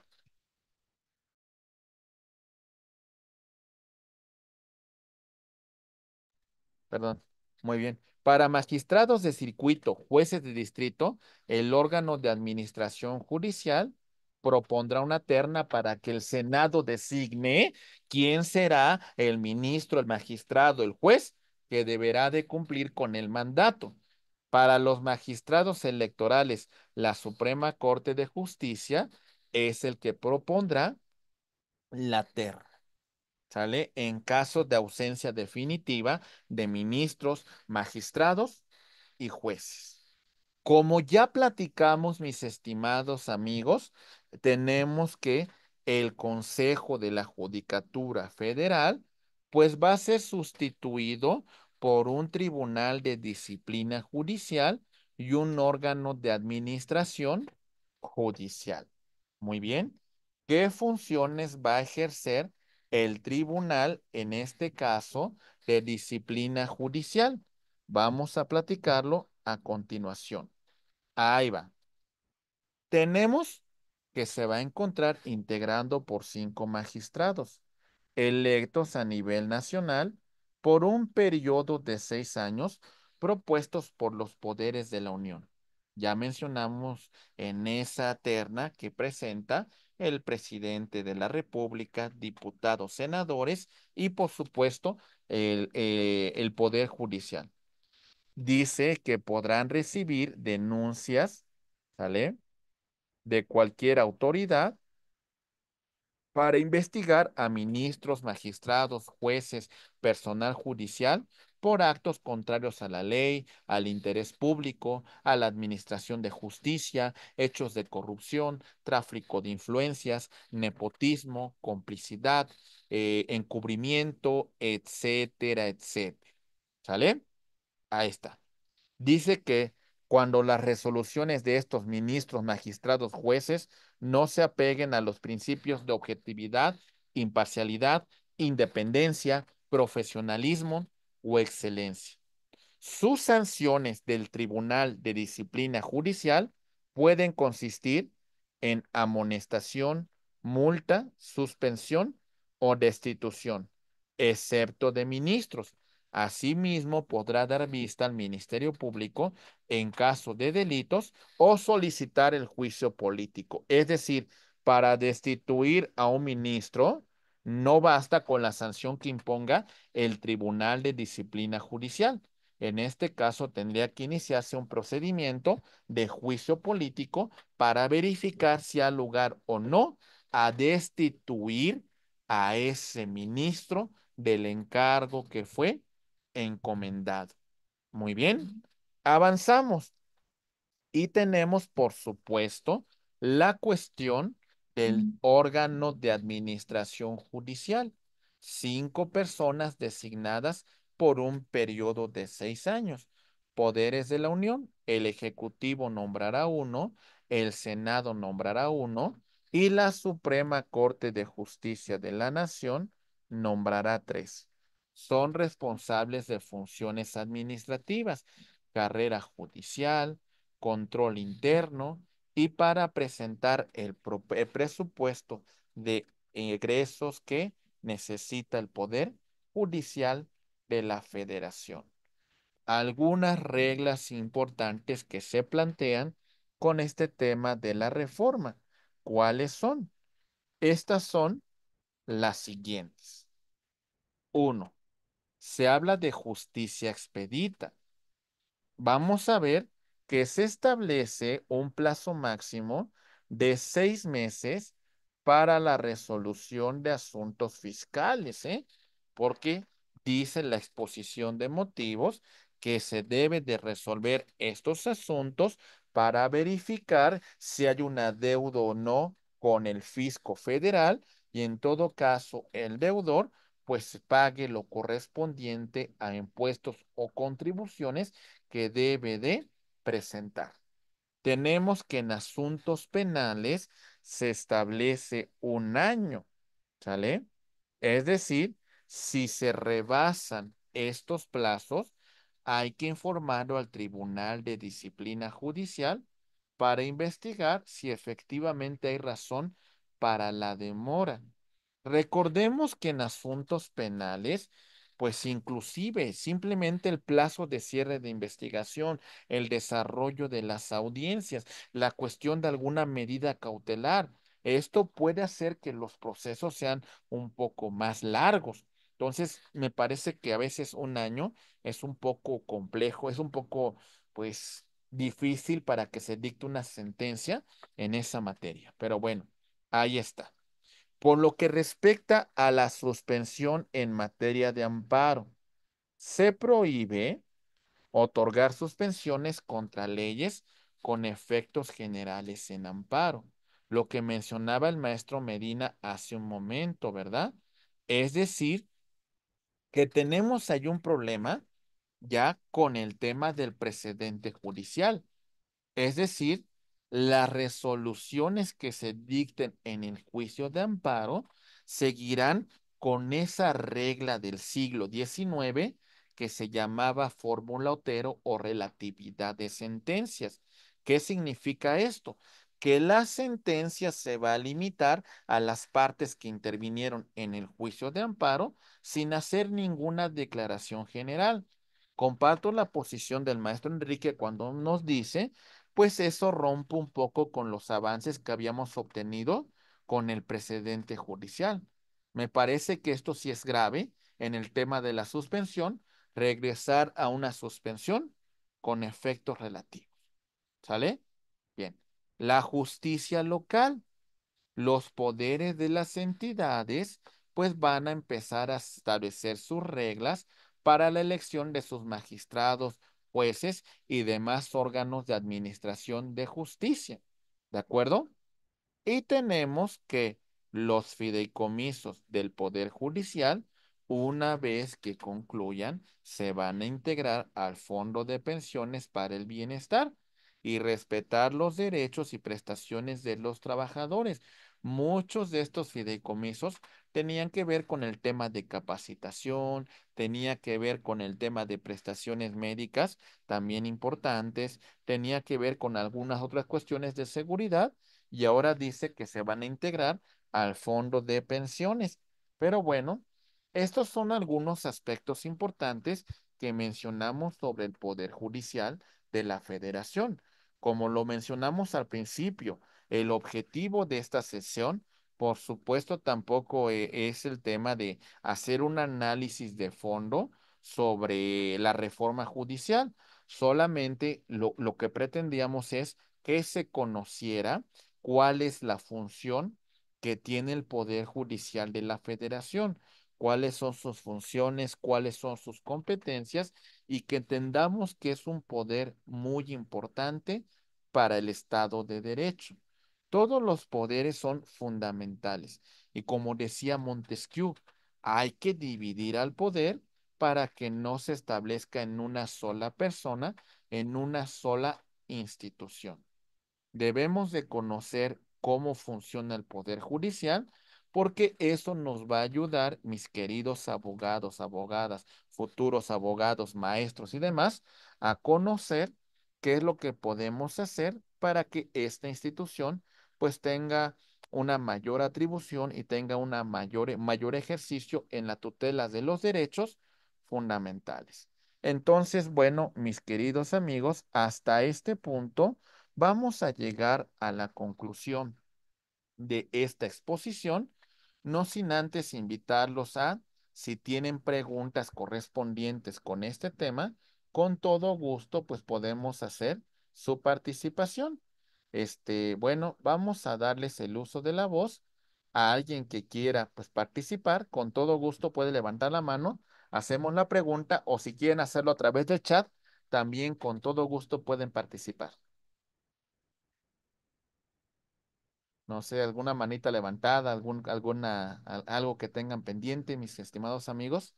Perdón, muy bien. Para magistrados de circuito, jueces de distrito, el órgano de administración judicial propondrá una terna para que el Senado designe quién será el ministro, el magistrado, el juez que deberá de cumplir con el mandato. Para los magistrados electorales, la Suprema Corte de Justicia es el que propondrá la terna. ¿sale? En caso de ausencia definitiva de ministros, magistrados y jueces. Como ya platicamos, mis estimados amigos, tenemos que el Consejo de la Judicatura Federal, pues va a ser sustituido por un tribunal de disciplina judicial y un órgano de administración judicial. Muy bien. ¿Qué funciones va a ejercer el tribunal, en este caso, de disciplina judicial. Vamos a platicarlo a continuación. Ahí va. Tenemos que se va a encontrar integrando por cinco magistrados, electos a nivel nacional por un periodo de seis años propuestos por los poderes de la Unión. Ya mencionamos en esa terna que presenta el presidente de la República, diputados, senadores y por supuesto el, eh, el Poder Judicial. Dice que podrán recibir denuncias, ¿sale? De cualquier autoridad para investigar a ministros, magistrados, jueces, personal judicial por actos contrarios a la ley, al interés público, a la administración de justicia, hechos de corrupción, tráfico de influencias, nepotismo, complicidad, eh, encubrimiento, etcétera, etcétera. ¿Sale? Ahí está. Dice que cuando las resoluciones de estos ministros, magistrados, jueces no se apeguen a los principios de objetividad, imparcialidad, independencia, profesionalismo, o excelencia. Sus sanciones del Tribunal de Disciplina Judicial pueden consistir en amonestación, multa, suspensión o destitución, excepto de ministros. Asimismo, podrá dar vista al Ministerio Público en caso de delitos o solicitar el juicio político. Es decir, para destituir a un ministro, no basta con la sanción que imponga el Tribunal de Disciplina Judicial. En este caso, tendría que iniciarse un procedimiento de juicio político para verificar si ha lugar o no a destituir a ese ministro del encargo que fue encomendado. Muy bien, avanzamos. Y tenemos, por supuesto, la cuestión el órgano de administración judicial, cinco personas designadas por un periodo de seis años. Poderes de la Unión, el Ejecutivo nombrará uno, el Senado nombrará uno y la Suprema Corte de Justicia de la Nación nombrará tres. Son responsables de funciones administrativas, carrera judicial, control interno, y para presentar el, presupuesto de ingresos que necesita el Poder Judicial de la Federación. Algunas reglas importantes que se plantean con este tema de la reforma. ¿Cuáles son? Estas son las siguientes. Uno, se habla de justicia expedita. Vamos a ver que se establece un plazo máximo de seis meses para la resolución de asuntos fiscales, ¿eh? porque dice la exposición de motivos que se debe de resolver estos asuntos para verificar si hay una deuda o no con el fisco federal y en todo caso el deudor pues pague lo correspondiente a impuestos o contribuciones que debe de presentar. Tenemos que en asuntos penales se establece un año, ¿sale? Es decir, si se rebasan estos plazos, hay que informarlo al Tribunal de Disciplina Judicial para investigar si efectivamente hay razón para la demora. Recordemos que en asuntos penales pues inclusive simplemente el plazo de cierre de investigación, el desarrollo de las audiencias, la cuestión de alguna medida cautelar. Esto puede hacer que los procesos sean un poco más largos. Entonces, me parece que a veces un año es un poco complejo, es un poco, pues, difícil para que se dicte una sentencia en esa materia. Pero bueno, ahí está. Por lo que respecta a la suspensión en materia de amparo, se prohíbe otorgar suspensiones contra leyes con efectos generales en amparo. Lo que mencionaba el maestro Medina hace un momento, ¿verdad? Es decir, que tenemos ahí un problema ya con el tema del precedente judicial. Es decir, las resoluciones que se dicten en el juicio de amparo seguirán con esa regla del siglo XIX que se llamaba fórmula Otero o relatividad de sentencias. ¿Qué significa esto? Que la sentencia se va a limitar a las partes que intervinieron en el juicio de amparo sin hacer ninguna declaración general. Comparto la posición del maestro Enrique cuando nos dice pues eso rompe un poco con los avances que habíamos obtenido con el precedente judicial. Me parece que esto sí es grave en el tema de la suspensión, regresar a una suspensión con efectos relativos. ¿Sale? Bien. La justicia local, los poderes de las entidades, pues van a empezar a establecer sus reglas para la elección de sus magistrados, jueces y demás órganos de administración de justicia. ¿De acuerdo? Y tenemos que los fideicomisos del Poder Judicial, una vez que concluyan, se van a integrar al Fondo de Pensiones para el Bienestar y respetar los derechos y prestaciones de los trabajadores muchos de estos fideicomisos tenían que ver con el tema de capacitación, tenía que ver con el tema de prestaciones médicas, también importantes, tenía que ver con algunas otras cuestiones de seguridad y ahora dice que se van a integrar al fondo de pensiones. Pero bueno, estos son algunos aspectos importantes que mencionamos sobre el Poder Judicial de la Federación. Como lo mencionamos al principio, el objetivo de esta sesión, por supuesto, tampoco eh, es el tema de hacer un análisis de fondo sobre la reforma judicial. Solamente lo, lo que pretendíamos es que se conociera cuál es la función que tiene el Poder Judicial de la Federación, cuáles son sus funciones, cuáles son sus competencias y que entendamos que es un poder muy importante para el Estado de Derecho. Todos los poderes son fundamentales. Y como decía Montesquieu, hay que dividir al poder para que no se establezca en una sola persona, en una sola institución. Debemos de conocer cómo funciona el poder judicial porque eso nos va a ayudar, mis queridos abogados, abogadas, futuros abogados, maestros y demás, a conocer qué es lo que podemos hacer para que esta institución pues tenga una mayor atribución y tenga un mayor, mayor ejercicio en la tutela de los derechos fundamentales. Entonces, bueno, mis queridos amigos, hasta este punto vamos a llegar a la conclusión de esta exposición, no sin antes invitarlos a, si tienen preguntas correspondientes con este tema, con todo gusto, pues podemos hacer su participación este, bueno, vamos a darles el uso de la voz a alguien que quiera pues participar, con todo gusto puede levantar la mano, hacemos la pregunta o si quieren hacerlo a través del chat, también con todo gusto pueden participar. No sé, alguna manita levantada, algún, alguna, algo que tengan pendiente, mis estimados amigos.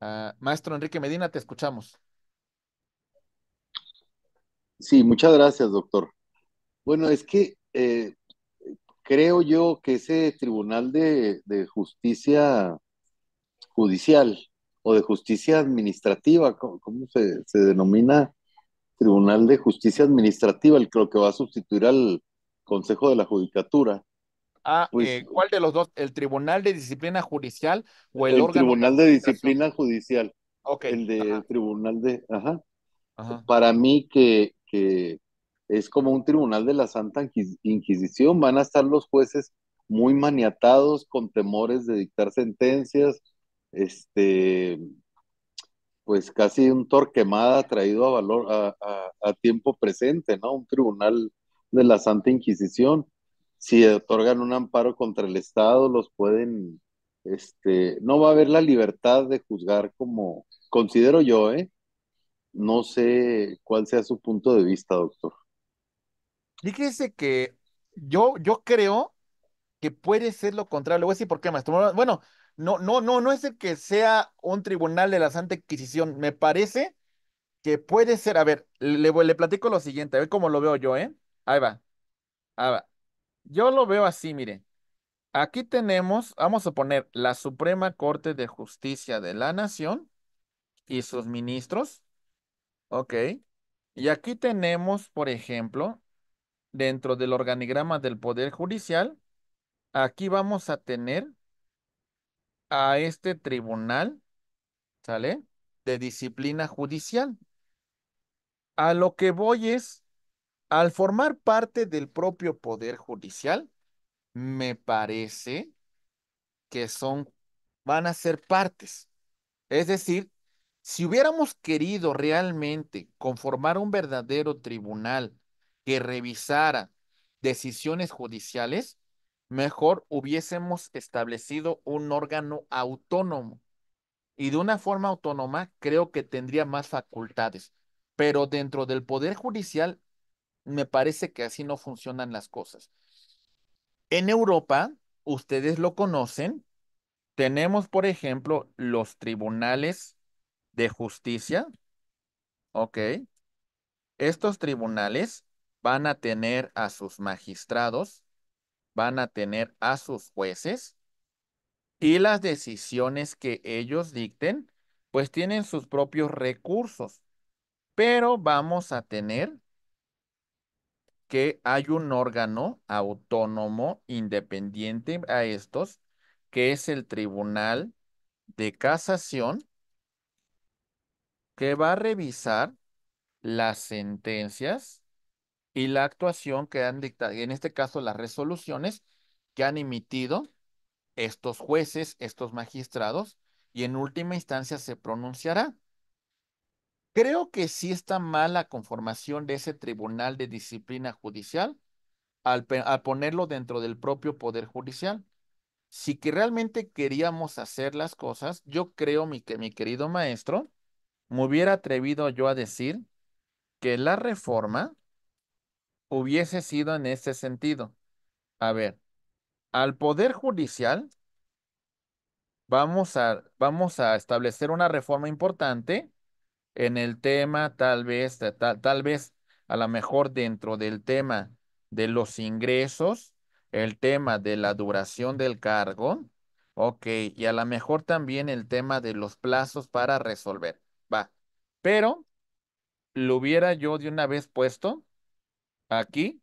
Ah, maestro Enrique Medina, te escuchamos. Sí, muchas gracias, doctor. Bueno, es que eh, creo yo que ese Tribunal de, Justicia Judicial o de Justicia Administrativa, ¿cómo, se, denomina? Tribunal de Justicia Administrativa, el que, que va a sustituir al Consejo de la Judicatura. Ah, eh, pues, ¿cuál de los dos? ¿El Tribunal de Disciplina Judicial o el, el Tribunal de, Disciplina Judicial. Okay. El del Tribunal de... Ajá. Ajá. Para mí que, que es como un tribunal de la Santa Inquisición, van a estar los jueces muy maniatados, con temores de dictar sentencias, este, pues casi un torquemada traído a valor a, a tiempo presente, ¿no? Un tribunal de la Santa Inquisición. Si otorgan un amparo contra el Estado, los pueden, este, no va a haber la libertad de juzgar como considero yo, ¿eh? No sé cuál sea su punto de vista, doctor. Fíjese que yo, yo creo que puede ser lo contrario. Le voy a decir por qué, maestro. Bueno, no, no, no, no es el que sea un tribunal de la Santa Inquisición. Me parece que puede ser. A ver, le, le platico lo siguiente, a ver cómo lo veo yo, ¿eh? Ahí va. Ahí va. Yo lo veo así, mire. Aquí tenemos, vamos a poner la Suprema Corte de Justicia de la Nación y sus ministros. Ok. Y aquí tenemos, por ejemplo, dentro del organigrama del Poder Judicial, aquí vamos a tener a este tribunal, ¿sale? De disciplina judicial. A lo que voy es, al formar parte del propio Poder Judicial, me parece que son, van a ser partes. Es decir, si hubiéramos querido realmente conformar un verdadero tribunal que revisara decisiones judiciales, mejor hubiésemos establecido un órgano autónomo. Y de una forma autónoma creo que tendría más facultades. Pero dentro del Poder Judicial me parece que así no funcionan las cosas. En Europa, ustedes lo conocen, tenemos, por ejemplo, los tribunales de justicia, ok, estos tribunales van a tener a sus magistrados, van a tener a sus jueces y las decisiones que ellos dicten, pues tienen sus propios recursos. Pero vamos a tener que hay un órgano autónomo independiente a estos, que es el Tribunal de Casación, que va a revisar las sentencias y la actuación que han dictado, en este caso las resoluciones que han emitido estos jueces, estos magistrados, y en última instancia se pronunciará. Creo que sí está mal la conformación de ese tribunal de disciplina judicial al, al ponerlo dentro del propio Poder Judicial. Si que realmente queríamos hacer las cosas, yo creo mi, que mi querido maestro, me hubiera atrevido yo a decir que la reforma hubiese sido en ese sentido. A ver, al Poder Judicial vamos a, vamos a establecer una reforma importante en el tema, tal vez, tal, tal vez, a lo mejor dentro del tema de los ingresos, el tema de la duración del cargo, ok, y a lo mejor también el tema de los plazos para resolver. Va. Pero lo hubiera yo de una vez puesto aquí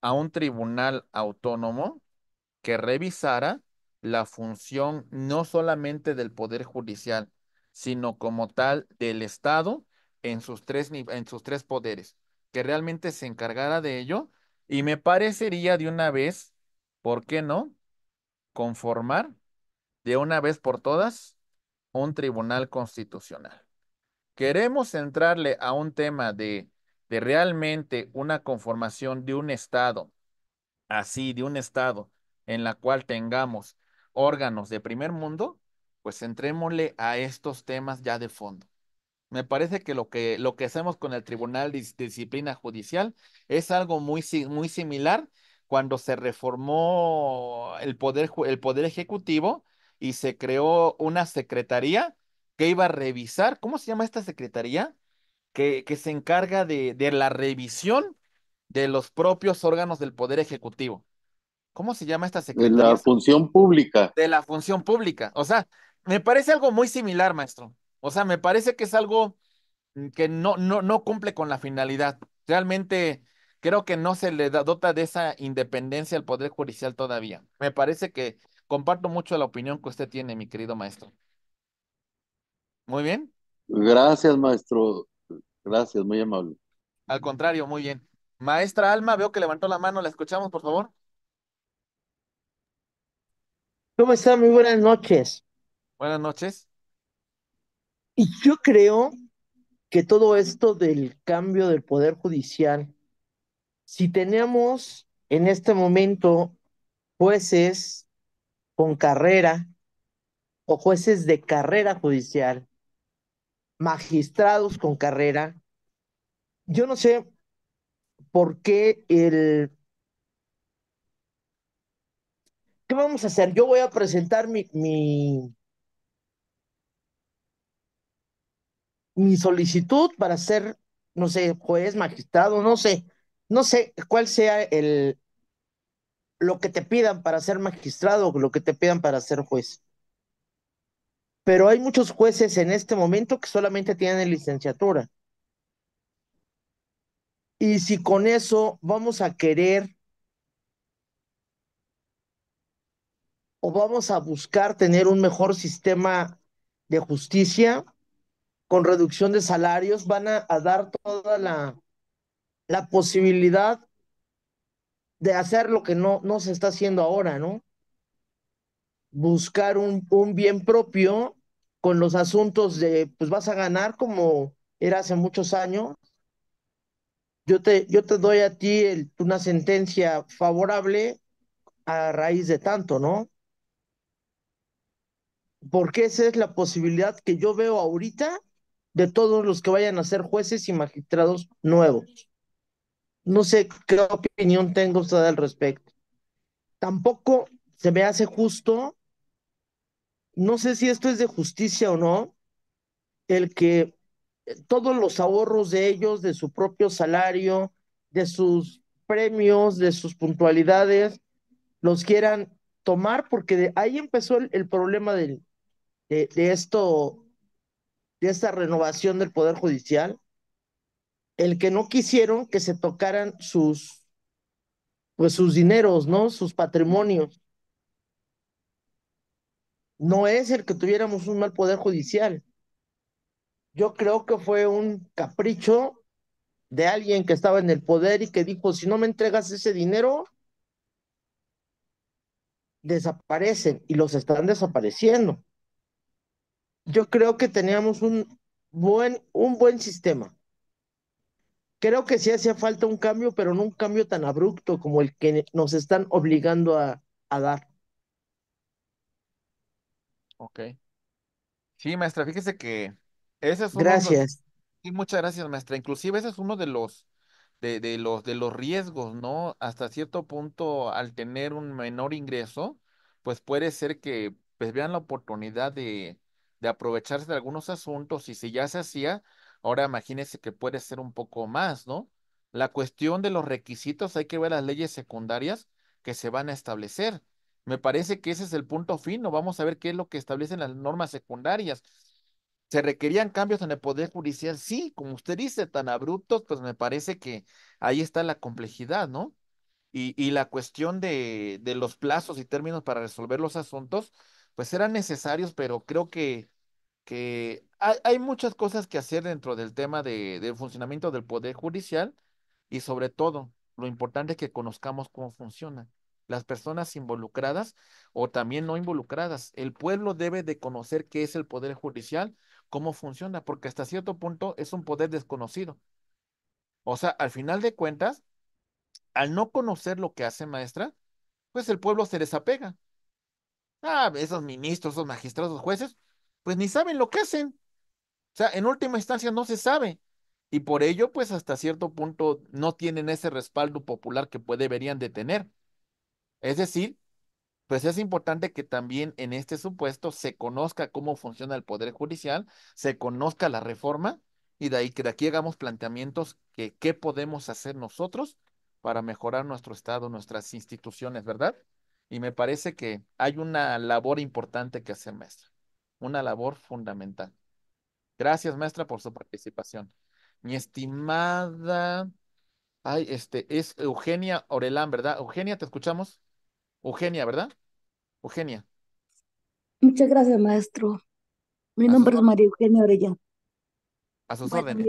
a un tribunal autónomo que revisara la función no solamente del Poder Judicial, sino como tal del Estado en sus tres, en sus tres poderes, que realmente se encargara de ello. Y me parecería de una vez, ¿por qué no? Conformar de una vez por todas un tribunal constitucional. Queremos entrarle a un tema de, realmente una conformación de un Estado, así, de un Estado en la cual tengamos órganos de primer mundo, pues entrémosle a estos temas ya de fondo. Me parece que lo que, lo que hacemos con el Tribunal de Disciplina Judicial es algo muy, muy similar cuando se reformó el poder, el poder Ejecutivo y se creó una secretaría que iba a revisar, ¿cómo se llama esta secretaría? Que, que se encarga de, la revisión de los propios órganos del Poder Ejecutivo. ¿Cómo se llama esta secretaría? De la función pública. De la función pública. O sea, me parece algo muy similar, maestro. O sea, me parece que es algo mm, que no, no, no cumple con la finalidad. Realmente creo que no se le dota de esa independencia al Poder Judicial todavía. Me parece que Comparto mucho la opinión que usted tiene, mi querido maestro. Muy bien. Gracias, maestro. Gracias, muy amable. Al contrario, muy bien. Maestra Alma, veo que levantó la mano, la escuchamos, por favor. ¿Cómo está? Muy buenas noches. Buenas noches. Y yo creo que todo esto del cambio del Poder Judicial, si tenemos en este momento jueces con carrera o jueces de carrera judicial, magistrados con carrera. Yo no sé por qué el... ¿Qué vamos a hacer? Yo voy a presentar mi, mi, solicitud para ser, no sé, juez, magistrado, no sé, no sé cuál sea el, lo que te pidan para ser magistrado, lo que te pidan para ser juez. Pero hay muchos jueces en este momento que solamente tienen licenciatura. Y si con eso vamos a querer o vamos a buscar tener un mejor sistema de justicia con reducción de salarios, van a, dar toda la, la posibilidad de hacer lo que no, no se está haciendo ahora, ¿no? Buscar un, un bien propio con los asuntos de, pues vas a ganar como era hace muchos años. Yo te, yo te doy a ti una sentencia favorable a raíz de tanto, ¿no? Porque esa es la posibilidad que yo veo ahorita de todos los que vayan a ser jueces y magistrados nuevos no sé qué opinión tengo usted al respecto. Tampoco se me hace justo, no sé si esto es de justicia o no, el que todos los ahorros de ellos, de su propio salario, de sus premios, de sus puntualidades, los quieran tomar, porque de ahí empezó el, problema de esto, de esta renovación del Poder Judicial el que no quisieron que se tocaran sus, pues sus dineros, ¿no? Sus patrimonios. No es el que tuviéramos un mal poder judicial. Yo creo que fue un capricho de alguien que estaba en el poder y que dijo, si no me entregas ese dinero, desaparecen y los están desapareciendo. Yo creo que teníamos un buen, un buen sistema creo que sí hacía falta un cambio, pero no un cambio tan abrupto como el que nos están obligando a, dar. Ok. Sí, maestra, fíjese que ese es uno Gracias. sí, muchas gracias, maestra. Inclusive ese es uno de los de, de los de los riesgos, ¿no? Hasta cierto punto, al tener un menor ingreso, pues puede ser que pues vean la oportunidad de, de aprovecharse de algunos asuntos y si ya se hacía, Ahora imagínese que puede ser un poco más, ¿no? La cuestión de los requisitos, hay que ver las leyes secundarias que se van a establecer. Me parece que ese es el punto fino. Vamos a ver qué es lo que establecen las normas secundarias. ¿Se requerían cambios en el Poder Judicial? Sí, como usted dice, tan abruptos, pues me parece que ahí está la complejidad, ¿no? Y, la cuestión de, de los plazos y términos para resolver los asuntos, pues eran necesarios, pero creo que, que hay, muchas cosas que hacer dentro del tema de, del funcionamiento del Poder Judicial y sobre todo, lo importante es que conozcamos cómo funciona. Las personas involucradas o también no involucradas. El pueblo debe de conocer qué es el Poder Judicial, cómo funciona, porque hasta cierto punto es un poder desconocido. O sea, al final de cuentas, al no conocer lo que hace maestra, pues el pueblo se desapega. Ah, esos ministros, esos magistrados, esos jueces, pues ni saben lo que hacen o sea, en última instancia no se sabe. Y por ello, pues hasta cierto punto no tienen ese respaldo popular que deberían de tener. Es decir, pues es importante que también en este supuesto se conozca cómo funciona el Poder Judicial, se conozca la reforma y de ahí que de aquí hagamos planteamientos que qué podemos hacer nosotros para mejorar nuestro Estado, nuestras instituciones, ¿verdad? Y me parece que hay una labor importante que hacer, maestra, una labor fundamental. Gracias, maestra, por su participación. Mi estimada, ay, este, es Eugenia Orelán, ¿verdad? Eugenia, ¿te escuchamos? Eugenia, ¿verdad? Eugenia. Muchas gracias, maestro. Mi nombre es María Eugenia Orellán. A sus órdenes.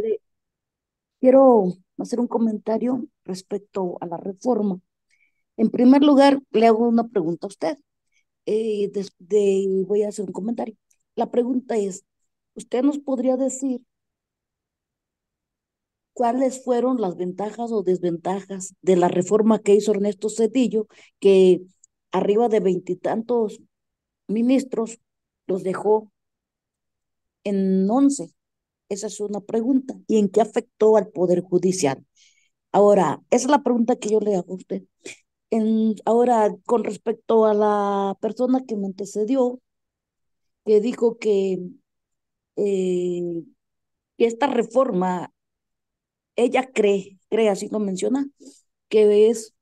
quiero hacer un comentario respecto a la reforma. En primer lugar, le hago una pregunta a usted. Eh, voy a hacer un comentario. La pregunta es, ¿Usted nos podría decir cuáles fueron las ventajas o desventajas de la reforma que hizo Ernesto Cedillo, que arriba de veintitantos ministros los dejó en once? Esa es una pregunta. ¿Y en qué afectó al Poder Judicial? Ahora, esa es la pregunta que yo le hago a usted. En, ahora, con respecto a la persona que me antecedió, que dijo que eh, esta reforma, ella cree, cree así lo menciona, que es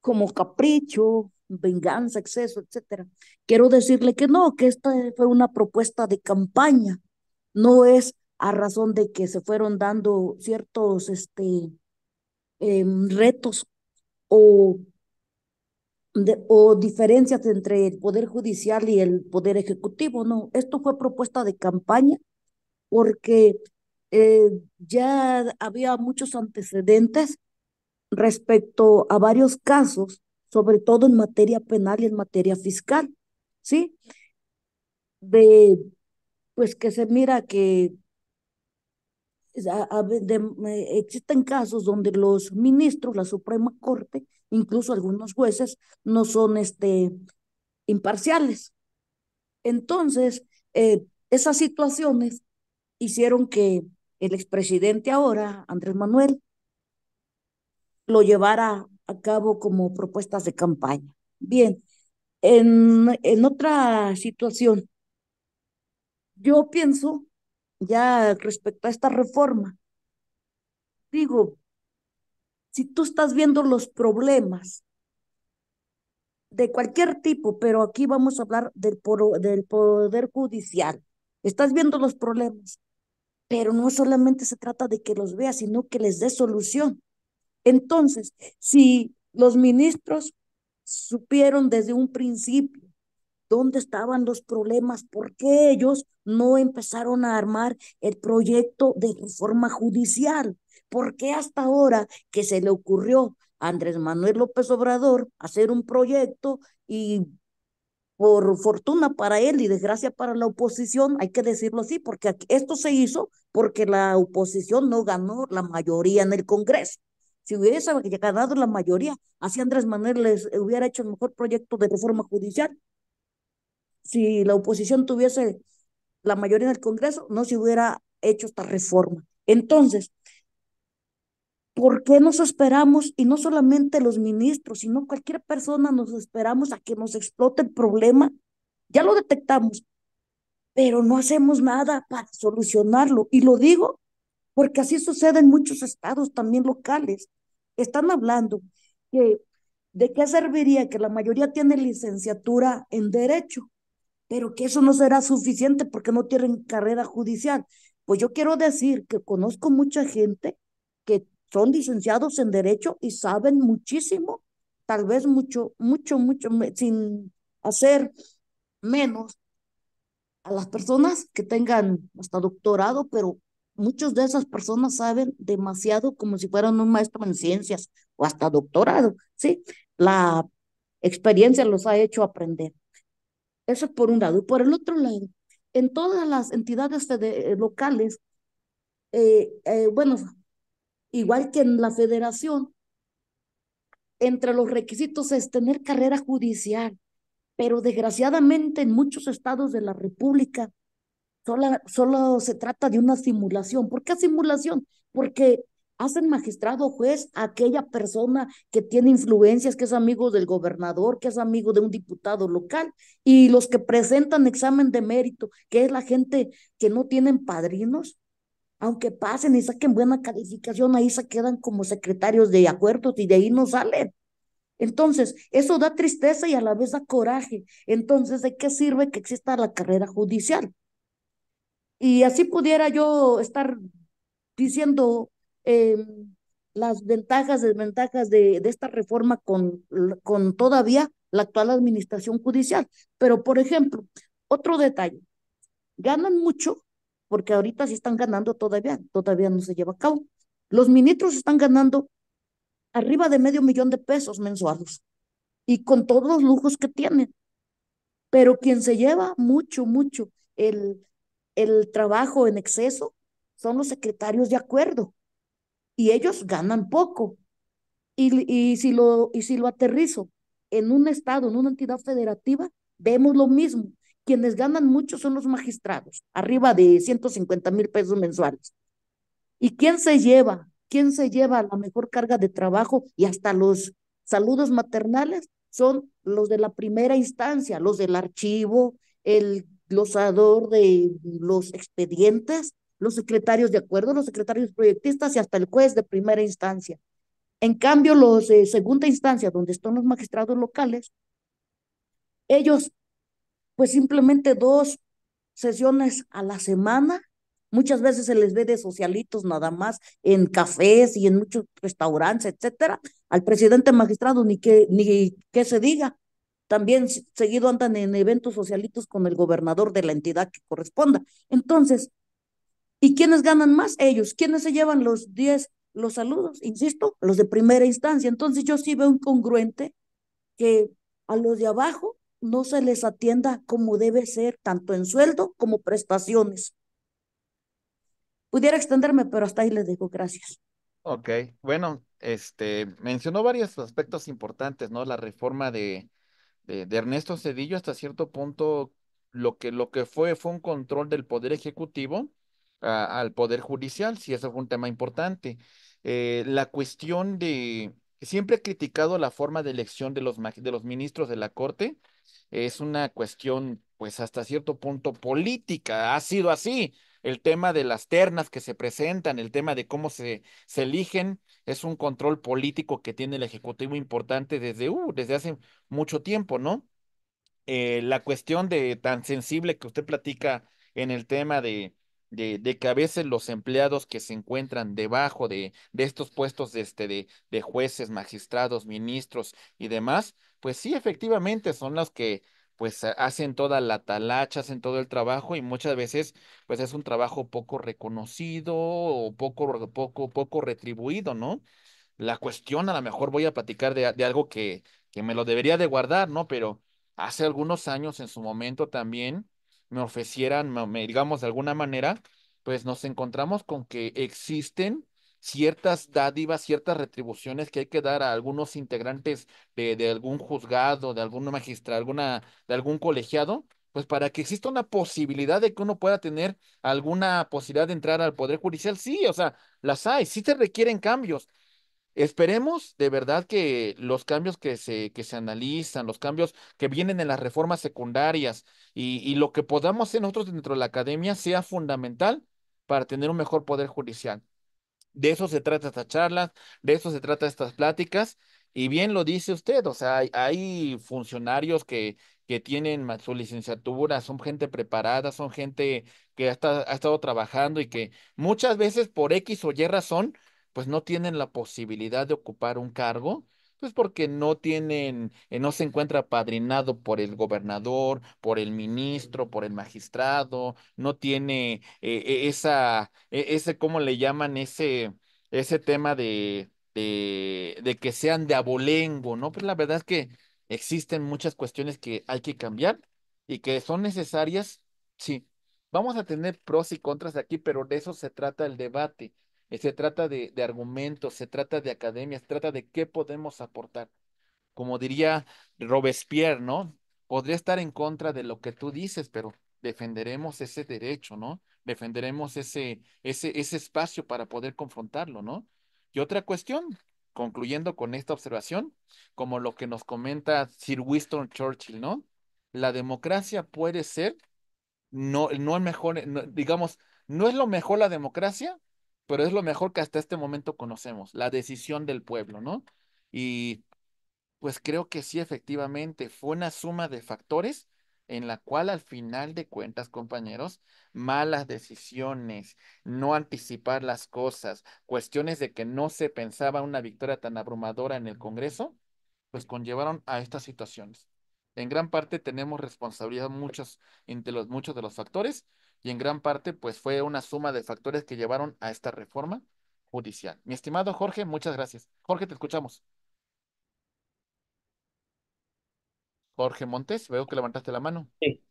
como capricho, venganza, exceso, etc. Quiero decirle que no, que esta fue una propuesta de campaña, no es a razón de que se fueron dando ciertos este, em, retos o o diferencias entre el Poder Judicial y el Poder Ejecutivo, no, esto fue propuesta de campaña porque eh, ya había muchos antecedentes respecto a varios casos, sobre todo en materia penal y en materia fiscal, ¿sí? De, pues que se mira que eh, existen casos donde los ministros, la Suprema Corte, incluso algunos jueces, no son este, imparciales. Entonces, eh, esas situaciones hicieron que el expresidente ahora, Andrés Manuel, lo llevara a cabo como propuestas de campaña. Bien, en otra situación, yo pienso ya respecto a esta reforma. Digo, si tú estás viendo los problemas de cualquier tipo, pero aquí vamos a hablar del, del poder judicial, estás viendo los problemas, pero no solamente se trata de que los veas, sino que les dé solución. Entonces, si los ministros supieron desde un principio dónde estaban los problemas, por qué ellos no empezaron a armar el proyecto de reforma judicial, por qué hasta ahora que se le ocurrió a Andrés Manuel López Obrador hacer un proyecto y por fortuna para él y desgracia para la oposición, hay que decirlo así, porque esto se hizo porque la oposición no ganó la mayoría en el Congreso. Si hubiese ganado la mayoría, así Andrés Manuel les hubiera hecho el mejor proyecto de reforma judicial si la oposición tuviese la mayoría en el Congreso, no se hubiera hecho esta reforma. Entonces, ¿por qué nos esperamos, y no solamente los ministros, sino cualquier persona, nos esperamos a que nos explote el problema? Ya lo detectamos, pero no hacemos nada para solucionarlo. Y lo digo porque así sucede en muchos estados también locales. Están hablando que, de qué serviría que la mayoría tiene licenciatura en derecho, pero que eso no será suficiente porque no tienen carrera judicial. Pues yo quiero decir que conozco mucha gente que son licenciados en derecho y saben muchísimo, tal vez mucho, mucho, mucho, sin hacer menos a las personas que tengan hasta doctorado, pero muchas de esas personas saben demasiado como si fueran un maestro en ciencias o hasta doctorado, ¿sí? La experiencia los ha hecho aprender. Eso por un lado. Y por el otro lado, en todas las entidades eh, locales, eh, eh, bueno, igual que en la federación, entre los requisitos es tener carrera judicial, pero desgraciadamente en muchos estados de la República solo, solo se trata de una simulación. ¿Por qué simulación? Porque hacen magistrado juez aquella persona que tiene influencias, que es amigo del gobernador, que es amigo de un diputado local, y los que presentan examen de mérito, que es la gente que no tienen padrinos, aunque pasen y saquen buena calificación, ahí se quedan como secretarios de acuerdos y de ahí no salen. Entonces, eso da tristeza y a la vez da coraje. Entonces, ¿de qué sirve que exista la carrera judicial? Y así pudiera yo estar diciendo Em, las ventajas, desventajas de, de esta reforma con, con todavía la actual administración judicial. Pero, por ejemplo, otro detalle, ganan mucho porque ahorita sí están ganando todavía, todavía no se lleva a cabo. Los ministros están ganando arriba de medio millón de pesos mensuales y con todos los lujos que tienen. Pero quien se lleva mucho, mucho el, el trabajo en exceso son los secretarios de acuerdo, y ellos ganan poco. Y, y, si lo, y si lo aterrizo en un Estado, en una entidad federativa, vemos lo mismo. Quienes ganan mucho son los magistrados, arriba de 150 mil pesos mensuales. ¿Y quién se lleva? ¿Quién se lleva la mejor carga de trabajo y hasta los saludos maternales? Son los de la primera instancia, los del archivo, el glosador de los expedientes, los secretarios de acuerdo, los secretarios proyectistas y hasta el juez de primera instancia. En cambio, los de segunda instancia, donde están los magistrados locales, ellos, pues simplemente dos sesiones a la semana, muchas veces se les ve de socialitos nada más, en cafés y en muchos restaurantes, etcétera. Al presidente magistrado ni que, ni que se diga, también seguido andan en eventos socialitos con el gobernador de la entidad que corresponda. Entonces, ¿Y quiénes ganan más? Ellos. ¿Quiénes se llevan los 10, los saludos? Insisto, los de primera instancia. Entonces yo sí veo un congruente que a los de abajo no se les atienda como debe ser, tanto en sueldo como prestaciones. Pudiera extenderme, pero hasta ahí les digo Gracias. Ok, bueno, este mencionó varios aspectos importantes, ¿no? La reforma de, de, Ernesto Cedillo hasta cierto punto lo que, lo que fue fue un control del poder ejecutivo al Poder Judicial, si eso fue un tema importante. Eh, la cuestión de, siempre he criticado la forma de elección de los, de los ministros de la Corte, es una cuestión, pues hasta cierto punto, política, ha sido así. El tema de las ternas que se presentan, el tema de cómo se, se eligen, es un control político que tiene el Ejecutivo importante desde, uh, desde hace mucho tiempo, ¿no? Eh, la cuestión de tan sensible que usted platica en el tema de, de, que a veces los empleados que se encuentran debajo de, estos puestos de, este, de, jueces, magistrados, ministros y demás, pues sí, efectivamente son los que pues hacen toda la talacha, hacen todo el trabajo y muchas veces pues es un trabajo poco reconocido o poco, poco, poco retribuido, ¿no? La cuestión, a lo mejor voy a platicar de, algo que, que me lo debería de guardar, ¿no? Pero hace algunos años en su momento también, me ofrecieran, me, digamos de alguna manera, pues nos encontramos con que existen ciertas dádivas, ciertas retribuciones que hay que dar a algunos integrantes de, de algún juzgado, de algún magistrado, alguna, de algún colegiado, pues para que exista una posibilidad de que uno pueda tener alguna posibilidad de entrar al Poder Judicial. Sí, o sea, las hay, sí se requieren cambios, Esperemos de verdad que los cambios que se, que se analizan, los cambios que vienen en las reformas secundarias y, lo que podamos hacer nosotros dentro de la academia sea fundamental para tener un mejor poder judicial. De eso se trata estas charlas, de eso se trata estas pláticas. Y bien lo dice usted, o sea, hay, funcionarios que, que tienen su licenciatura, son gente preparada, son gente que ha estado trabajando y que muchas veces por X o Y razón pues no tienen la posibilidad de ocupar un cargo, pues porque no tienen, eh, no se encuentra padrinado por el gobernador, por el ministro, por el magistrado, no tiene eh, e, esa, e, ese, ¿cómo le llaman? Ese, ese tema de, de, de que sean de abolengo, ¿no? Pues la verdad es que existen muchas cuestiones que hay que cambiar y que son necesarias, sí. Vamos a tener pros y contras aquí, pero de eso se trata el debate. Eh, se trata de, argumentos, se trata de academias, se trata de qué podemos aportar. Como diría Robespierre, ¿no? Podría estar en contra de lo que tú dices, pero defenderemos ese derecho, ¿no? Defenderemos ese, ese, ese espacio para poder confrontarlo, ¿no? Y otra cuestión, concluyendo con esta observación, como lo que nos comenta Sir Winston Churchill, ¿no? La democracia puede ser, no, no es mejor, digamos, no es lo mejor la democracia, pero es lo mejor que hasta este momento conocemos, la decisión del pueblo, ¿no? Y pues creo que sí, efectivamente, fue una suma de factores en la cual al final de cuentas, compañeros, malas decisiones, no anticipar las cosas, cuestiones de que no se pensaba una victoria tan abrumadora en el Congreso, pues conllevaron a estas situaciones. En gran parte tenemos responsabilidad muchos, entre los, muchos de los factores, y en gran parte pues fue una suma de factores que llevaron a esta reforma judicial. Mi estimado Jorge, muchas gracias. Jorge, te escuchamos. Jorge Montes, veo que levantaste la mano. Sí.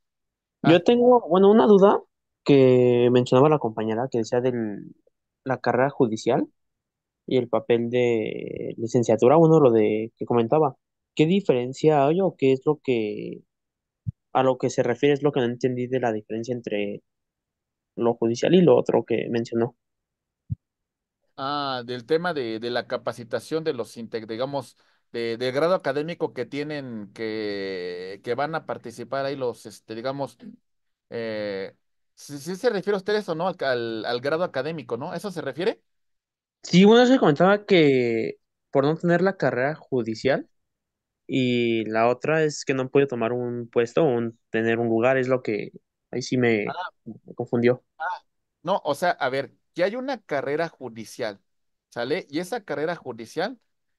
Ah. Yo tengo, bueno, una duda que mencionaba la compañera que decía de la carrera judicial y el papel de licenciatura, uno lo de que comentaba. ¿Qué diferencia hay o qué es lo que a lo que se refiere es lo que no entendí de la diferencia entre lo judicial y lo otro que mencionó. Ah, del tema de, la capacitación de los digamos, de, grado académico que tienen, que, que van a participar ahí los, este, digamos, eh, si, se refiere a ustedes o no al, grado académico, ¿no? ¿Eso se refiere? Sí, uno se comentaba que por no tener la carrera judicial y la otra es que no podido tomar un puesto o tener un lugar, es lo que Ahí sí me, ah. confundió. Ah, no, o sea, a ver, que hay una carrera judicial, ¿sale? Y esa carrera judicial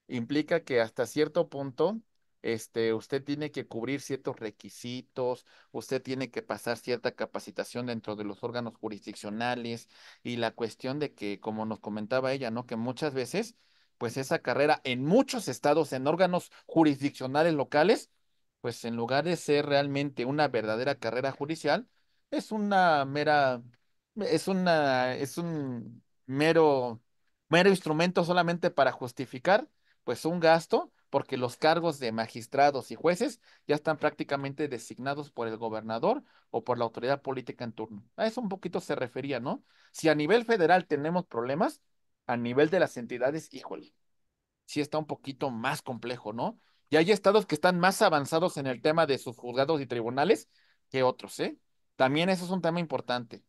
implica que hasta cierto punto este, usted tiene que cubrir ciertos requisitos, usted tiene que pasar cierta capacitación dentro de los órganos jurisdiccionales y la cuestión de que, como nos comentaba ella, ¿no? Que muchas veces, pues esa carrera en muchos estados, en órganos jurisdiccionales locales, pues en lugar de ser realmente una verdadera carrera judicial, es una mera, es una, es un mero, mero instrumento solamente para justificar, pues, un gasto, porque los cargos de magistrados y jueces ya están prácticamente designados por el gobernador o por la autoridad política en turno. A eso un poquito se refería, ¿no? Si a nivel federal tenemos problemas, a nivel de las entidades, híjole, sí está un poquito más complejo, ¿no? Y hay estados que están más avanzados en el tema de sus juzgados y tribunales que otros, ¿eh? También eso es un tema importante.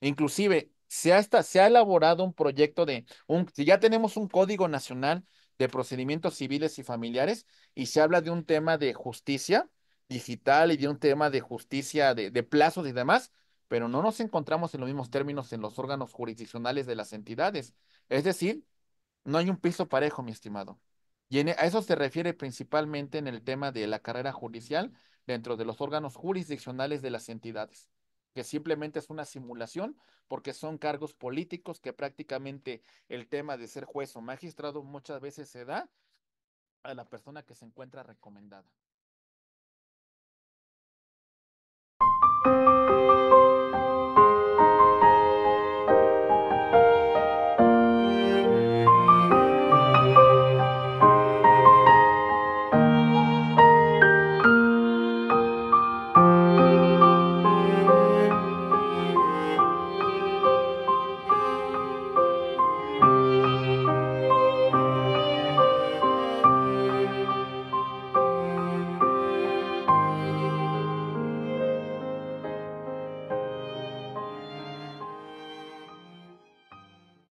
Inclusive, se ha, se ha elaborado un proyecto de, un, si ya tenemos un código nacional de procedimientos civiles y familiares y se habla de un tema de justicia digital y de un tema de justicia de, de plazos y demás, pero no nos encontramos en los mismos términos en los órganos jurisdiccionales de las entidades. Es decir, no hay un piso parejo, mi estimado. Y e, a eso se refiere principalmente en el tema de la carrera judicial, dentro de los órganos jurisdiccionales de las entidades, que simplemente es una simulación porque son cargos políticos que prácticamente el tema de ser juez o magistrado muchas veces se da a la persona que se encuentra recomendada.